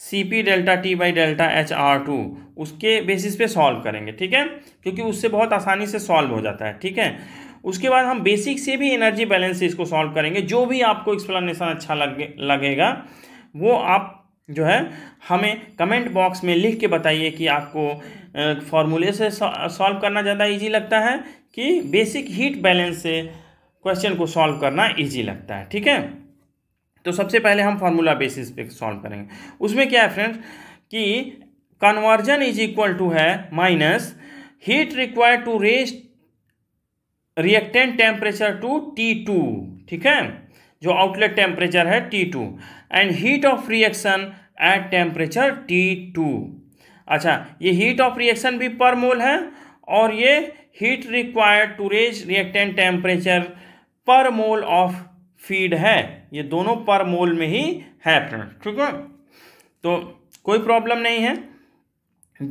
C P delta T by delta H R two उसके बेसिस पे सॉल्व करेंगे ठीक है क्योंकि उससे बहुत आसानी से सॉल्व हो जाता है ठीक है उसके बाद हम बेसिक से भी एनर्जी बैलेंस को इसको सॉल्व करेंगे जो भी आपको एक्सप्लेनेशन अच्छा लगे लगेगा वो आप जो है हमें कमेंट बॉक्स में लिख के बताइए कि आपको फॉर्मूले से सॉल्व करना ज़्यादा इजी लगता है कि बेसिक हीट बैलेंस से क्वेश्चन को सॉल्व करना इजी लगता है ठीक है तो सबसे पहले हम फार्मूला बेसिस पे सॉल्व करेंगे उसमें क्या है फ्रेंड्स कि कन्वर्जन इज इक्वल टू है minus heat required to rest reactant temperature to T two ठीक है जो आउटलेट टेम्परेचर है T two and heat of reaction at temperature T two अच्छा ये हीट ऑफ रिएक्शन भी पर मोल है और ये heat required to raise reactant temperature per mole of feed है ये दोनों पर मोल में ही है ठीक है तो कोई प्रॉब्लम नहीं है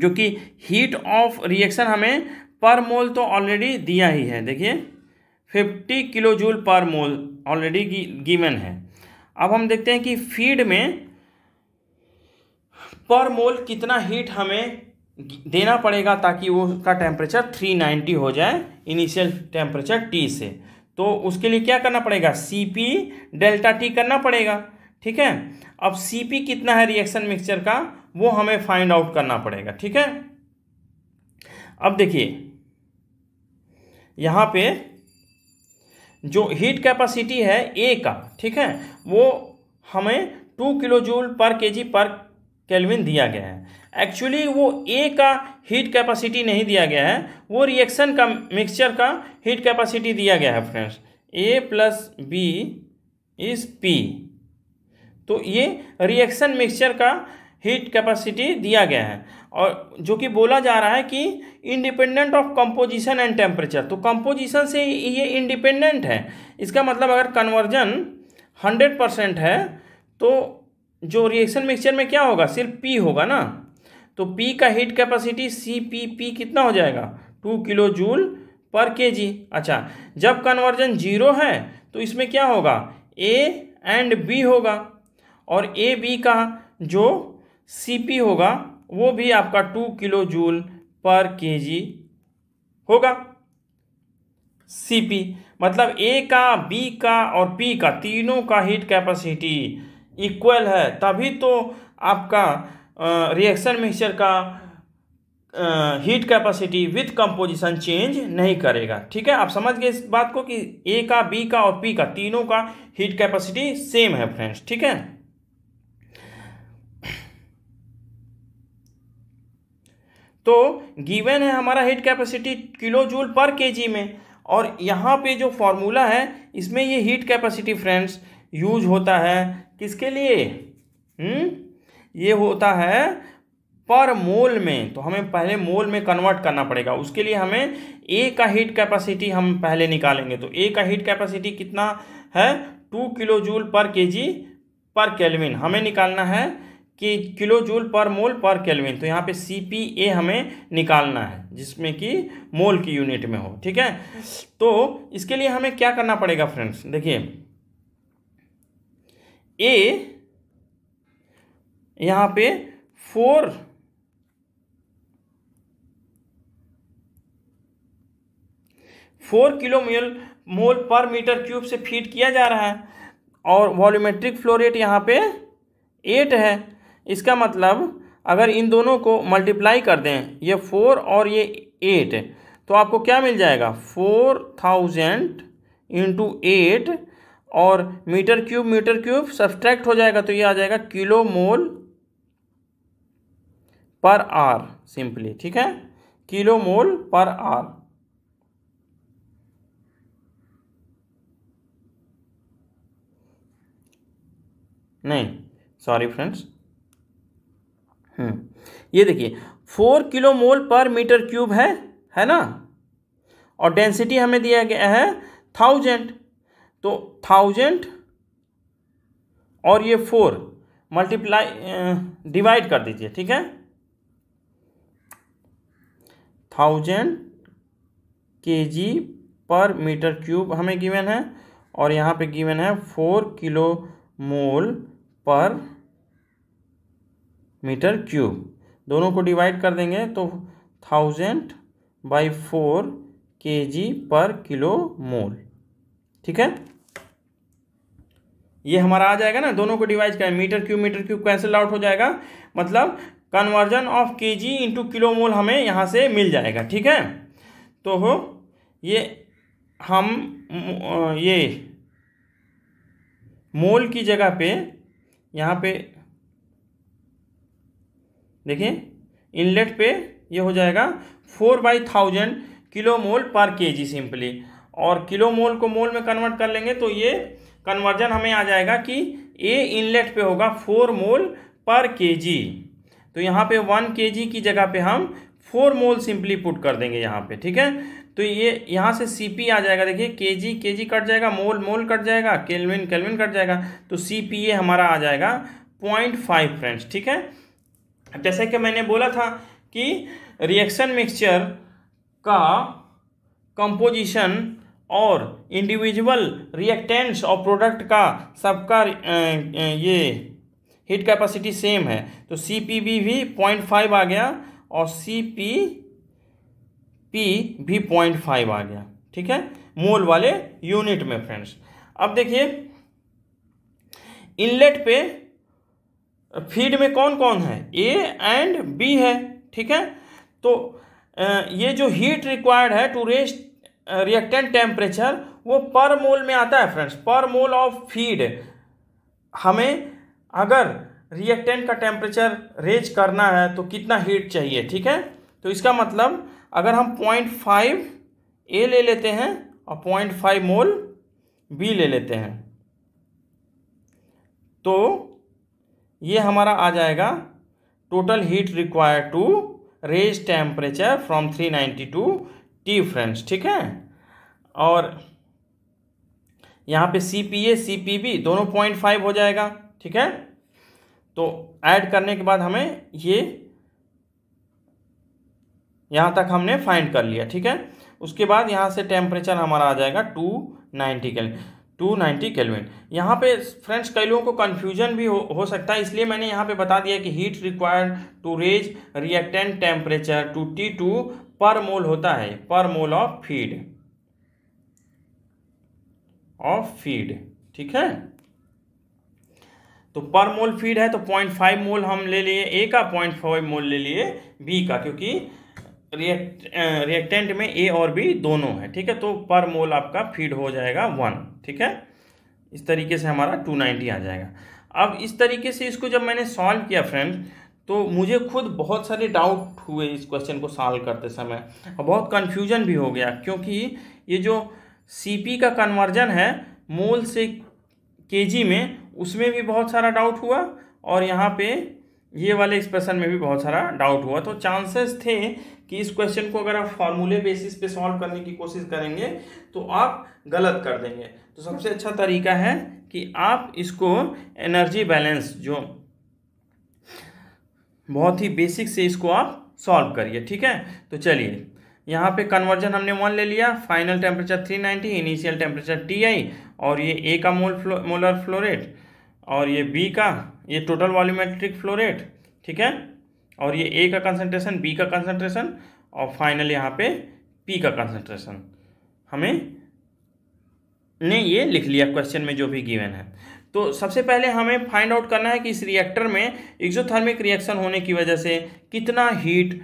जो कि हीट ऑफ रिएक्शन हमें पर मोल तो ऑलरेडी दिया ही है देखिए फिफ्टी किलो जूल पर मोल ऑलरेडी गिवन है अब हम देखते हैं कि फीड में पर मोल कितना हीट हमें देना पड़ेगा ताकि वो उसका टेम्परेचर 390 हो जाए इनिशियल टेम्परेचर टी से तो उसके लिए क्या करना पड़ेगा सी पी डेल्टा टी करना पड़ेगा ठीक है अब सी पी कितना है रिएक्शन मिक्सचर का वो हमें फाइंड आउट करना पड़ेगा ठीक है अब देखिए यहाँ पे जो हीट कैपेसिटी है ए का ठीक है वो हमें to kilo joule per K G पर केल्विन दिया गया है एक्चुअली वो ए का हीट कैपेसिटी नहीं दिया गया है वो रिएक्शन का मिक्सचर का हीट कैपेसिटी दिया गया है friends A plus B is P तो ये रिएक्शन मिक्सचर का हीट कैपेसिटी दिया गया है और जो कि बोला जा रहा है कि independent of composition and temperature तो कंपोजिशन से ये इंडिपेंडेंट है इसका मतलब अगर कन्वर्जन हंड्रेड परसेंट है तो जो रिएक्शन मिक्सचर में क्या होगा सिर्फ पी होगा ना तो पी का heat capacity C P P कितना हो जाएगा to kilo joule per K जी अच्छा जब कन्वर्जन जीरो है तो इसमें क्या होगा ए एंड बी होगा और ए बी का जो सी होगा वो भी आपका to kilo joule per K जी होगा सी मतलब ए का बी का और पी का तीनों का हीट कैपेसिटी इक्वल है तभी तो आपका रिएक्शन मिक्सचर का heat capacity with composition change नहीं करेगा ठीक है आप समझ गए इस बात को कि ए का बी का और पी का तीनों का हीट कैपेसिटी सेम है फ्रेंड्स ठीक है तो गिवन है हमारा heat capacity kilo joule per K जी में और यहाँ पे जो फॉर्मूला है इसमें ये हीट कैपेसिटी फ्रेंड्स यूज होता है किसके लिए हुँ? हम्म? ये होता है पर मोल में तो हमें पहले मोल में कन्वर्ट करना पड़ेगा उसके लिए हमें ए का हीट कैपेसिटी हम पहले निकालेंगे तो ए का हीट कैपेसिटी कितना है two kilo joule per K G पर कैलविन हमें निकालना है कि किलो जूल पर मोल पर केल्विन तो यहाँ पे सी पी ए हमें निकालना है जिसमें कि मोल की यूनिट में हो ठीक है तो इसके लिए हमें क्या करना पड़ेगा फ्रेंड्स देखिए ए यहाँ पे four four kilo mole mole per metre cube से फीड किया जा रहा है और वॉल्यूमेट्रिक फ्लोरेट यहाँ पे एट है इसका मतलब अगर इन दोनों को मल्टीप्लाई कर दें ये फोर और ये एट तो आपको क्या मिल जाएगा फोर थाउजेंड इंटू एट और meter cube meter cube subtract हो जाएगा तो ये आ जाएगा किलो मोल पर आर सिंपली ठीक है किलो मोल पर आर नहीं सॉरी फ्रेंड्स हम्म। ये देखिए four kilo mole per metre cube है है ना और डेंसिटी हमें दिया गया है थाउजेंड तो थाउजेंड और ये फोर मल्टीप्लाई डिवाइड कर दीजिए ठीक है thousand K G per metre cube हमें गिवन है और यहाँ पे गिवन है four kilo mole per metre cube दोनों को डिवाइड कर देंगे तो थाउजेंड बाई फोर के जी पर किलो मोल ठीक है ये हमारा आ जाएगा ना दोनों को डिवाइड करें meter cube meter cube cancel out हो जाएगा मतलब कन्वर्जन ऑफ के जी इंटू किलो मोल हमें यहाँ से मिल जाएगा ठीक है तो हो ये हम ये मोल की जगह पे यहाँ पे देखिए इनलेट पे ये हो जाएगा four by thousand kilo mole per K ji simply और किलो मोल को मोल में कन्वर्ट कर लेंगे तो ये कन्वर्जन हमें आ जाएगा कि ए इनलेट पे होगा फोर मोल पर के जी तो यहाँ पे वन के जी की जगह पे हम फोर मोल सिंपली पुट कर देंगे यहाँ पे ठीक है तो ये यहाँ से सी पी आ जाएगा देखिए के जी के जी कट जाएगा मोल मोल कट जाएगा केल्विन केल्विन कट जाएगा तो सी पी ए हमारा आ जाएगा पॉइंट फाइव फ्रेंड्स ठीक है जैसे कि मैंने बोला था कि रिएक्शन मिक्सचर का कंपोजिशन और इंडिविजुअल रिएक्टेंट्स और प्रोडक्ट का सबका ये हीट कैपेसिटी सेम है तो सी पी बी भी पॉइंट फाइव आ गया और सी पी पी भी पॉइंट फाइव आ गया ठीक है मोल वाले यूनिट में फ्रेंड्स अब देखिए इनलेट पे फीड में कौन कौन है ए एंड बी है ठीक है तो ये जो हीट रिक्वायर्ड है टू रेस्ट रिएक्टेंट टेम्परेचर वो पर मोल में आता है फ्रेंड्स पर मोल ऑफ फीड हमें अगर रिएक्टेंट का टेम्परेचर रेज करना है तो कितना हीट चाहिए ठीक है तो इसका मतलब अगर हम पॉइंट फाइव ए ले लेते हैं और पॉइंट फाइव मोल बी ले लेते हैं तो ये हमारा आ जाएगा total heat require to raise temperature from three ninety to T friends ठीक है और यहाँ पे C P A C P B दोनों पॉइंट फाइव हो जाएगा ठीक है तो ऐड करने के बाद हमें ये यहाँ तक हमने फाइंड कर लिया ठीक है उसके बाद यहाँ से टेम्परेचर हमारा आ जाएगा टू नाइन्टी के लिए टू नाइन्टी केल्विन यहाँ पे फ्रेंड्स कई लोगों को कन्फ्यूजन भी हो, हो सकता है इसलिए मैंने यहाँ पे बता दिया कि heat required to raise reactant temperature to T two per mole होता है per mole of feed of feed ठीक है तो पर मोल फीड है तो पॉइंट फाइव मोल हम ले लिए ए का पॉइंट फाइव मोल ले लिए बी का क्योंकि रिएक्ट रिएक्टेंट में ए और बी दोनों है ठीक है तो पर मोल आपका फीड हो जाएगा वन ठीक है इस तरीके से हमारा टू नाइन्टी आ जाएगा अब इस तरीके से इसको जब मैंने सॉल्व किया फ्रेंड तो मुझे खुद बहुत सारे डाउट हुए इस क्वेश्चन को सॉल्व करते समय और बहुत कन्फ्यूजन भी हो गया क्योंकि ये जो सी का कन्वर्जन है मोल से के में उसमें भी बहुत सारा डाउट हुआ और यहाँ पे ये वाले एक्सप्रेशन में भी बहुत सारा डाउट हुआ तो चांसेस थे कि इस क्वेश्चन को अगर आप फॉर्मूले बेसिस पे सॉल्व करने की कोशिश करेंगे तो आप गलत कर देंगे तो सबसे अच्छा तरीका है कि आप इसको एनर्जी बैलेंस जो बहुत ही बेसिक से इसको आप सॉल्व करिए ठीक है तो चलिए यहाँ पे कन्वर्जन हमने वन ले लिया final temperature ninety initial temperature T I और ये ए का मोल फ्लो मोलर फ्लोरेट और ये बी का ये टोटल वॉल्यूमेट्रिक फ्लो रेट ठीक है और ये ए का कंसनट्रेशन बी का कंसनट्रेशन और फाइनल यहाँ पे पी का कंसनट्रेशन हमें ने ये लिख लिया क्वेश्चन में जो भी गिवन है तो सबसे पहले हमें फाइंड आउट करना है कि इस रिएक्टर में एक्जोथर्मिक रिएक्शन होने की वजह से कितना हीट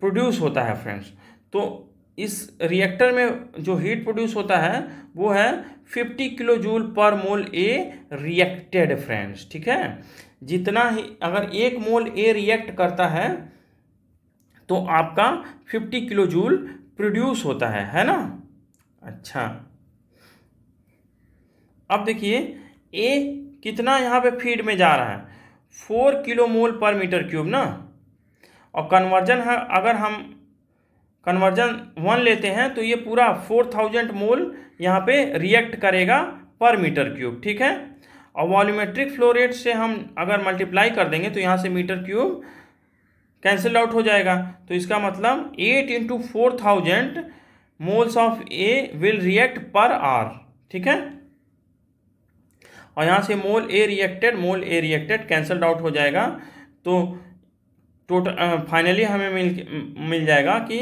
प्रोड्यूस होता है फ्रेंड्स तो इस रिएक्टर में जो हीट प्रोड्यूस होता है वो है 50 किलो जूल पर मोल ए रिएक्टेड फ्रेंड्स ठीक है जितना ही अगर एक मोल ए रिएक्ट करता है तो आपका फिफ्टी किलो जूल प्रोड्यूस होता है है ना अच्छा अब देखिए ए कितना यहाँ पे फीड में जा रहा है four kilo mole per metre cube ना और कन्वर्जन है अगर हम कन्वर्जन वन लेते हैं तो ये पूरा फोर थाउजेंड मोल यहाँ पे रिएक्ट करेगा पर मीटर क्यूब ठीक है और वॉल्यूमेट्रिक फ्लो रेट से हम अगर मल्टीप्लाई कर देंगे तो यहाँ से मीटर क्यूब कैंसिल आउट हो जाएगा तो इसका मतलब eight into four thousand moles of A will react per R ठीक है और यहाँ से mole A reacted mole A reacted cancelled out हो जाएगा तो टोटल फाइनली हमें मिल मिल जाएगा कि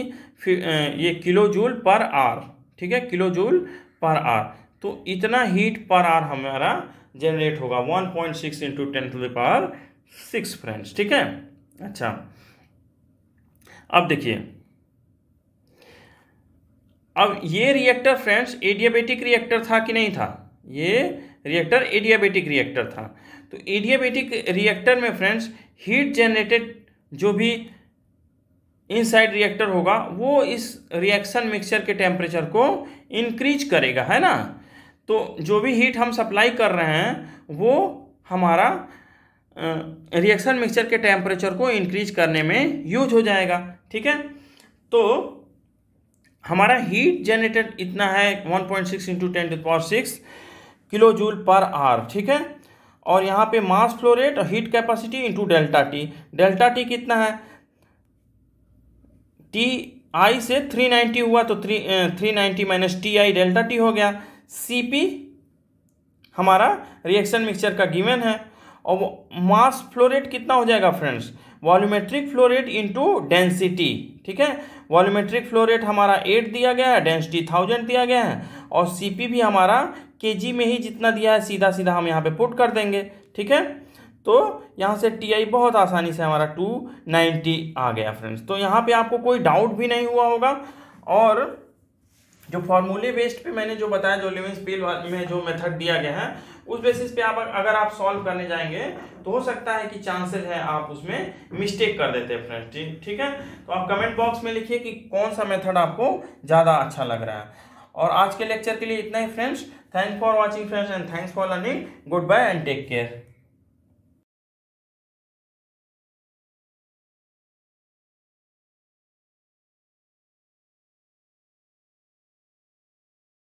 ये किलो जूल पर आर ठीक है किलो जूल पर आर तो इतना हीट पर आर हमारा जनरेट होगा one point six into ten to power six friends ठीक है अच्छा अब देखिए अब ये रिएक्टर फ्रेंड्स एडियाबेटिक रिएक्टर था कि नहीं था ये रिएक्टर एडियाबेटिक रिएक्टर था तो एडियाबेटिक रिएक्टर में फ्रेंड्स हीट जनरेटेड जो भी इनसाइड रिएक्टर होगा वो इस रिएक्शन मिक्सचर के टेम्परेचर को इंक्रीज करेगा है ना तो जो भी हीट हम सप्लाई कर रहे हैं वो हमारा रिएक्शन मिक्सचर के टेम्परेचर को इंक्रीज करने में यूज हो जाएगा ठीक है तो हमारा हीट जनरेटेड इतना है one point six into ten to power six kilo joule per R ठीक है और यहाँ पे मास फ्लो रेट और heat capacity into delta T delta T कितना है टी आई से थ्री नाइन्टी हुआ तो three three ninety minus T I delta T हो गया सीपी हमारा रिएक्शन मिक्सचर का गिवन है और मास फ्लोरेट कितना हो जाएगा friends volumetric flow rate into density ठीक है वॉल्यूमेट्रिक फ्लोरेट हमारा एट दिया गया है डेंसिटी थाउजेंड दिया गया है और सीपी भी हमारा केजी में ही जितना दिया है सीधा सीधा हम यहाँ पे पुट कर देंगे ठीक है तो यहाँ से टी आई बहुत आसानी से हमारा टू नाइन्टी आ गया फ्रेंड्स तो यहाँ पे आपको कोई डाउट भी नहीं हुआ होगा और जो फॉर्मूले बेस्ड पे मैंने जो बताया जो लिविंग स्पील में जो मेथड दिया गया है उस बेसिस पे आप अगर आप सॉल्व करने जाएंगे तो हो सकता है कि चांसेस है आप उसमें मिस्टेक कर देते हैं फ्रेंड्स ठीक ठीक है तो आप कमेंट बॉक्स में लिखिए कि कौन सा मेथड आपको ज़्यादा अच्छा लग रहा है और आज के लेक्चर के लिए इतना ही friends thanks for watching friends and thanks for learning goodbye and take care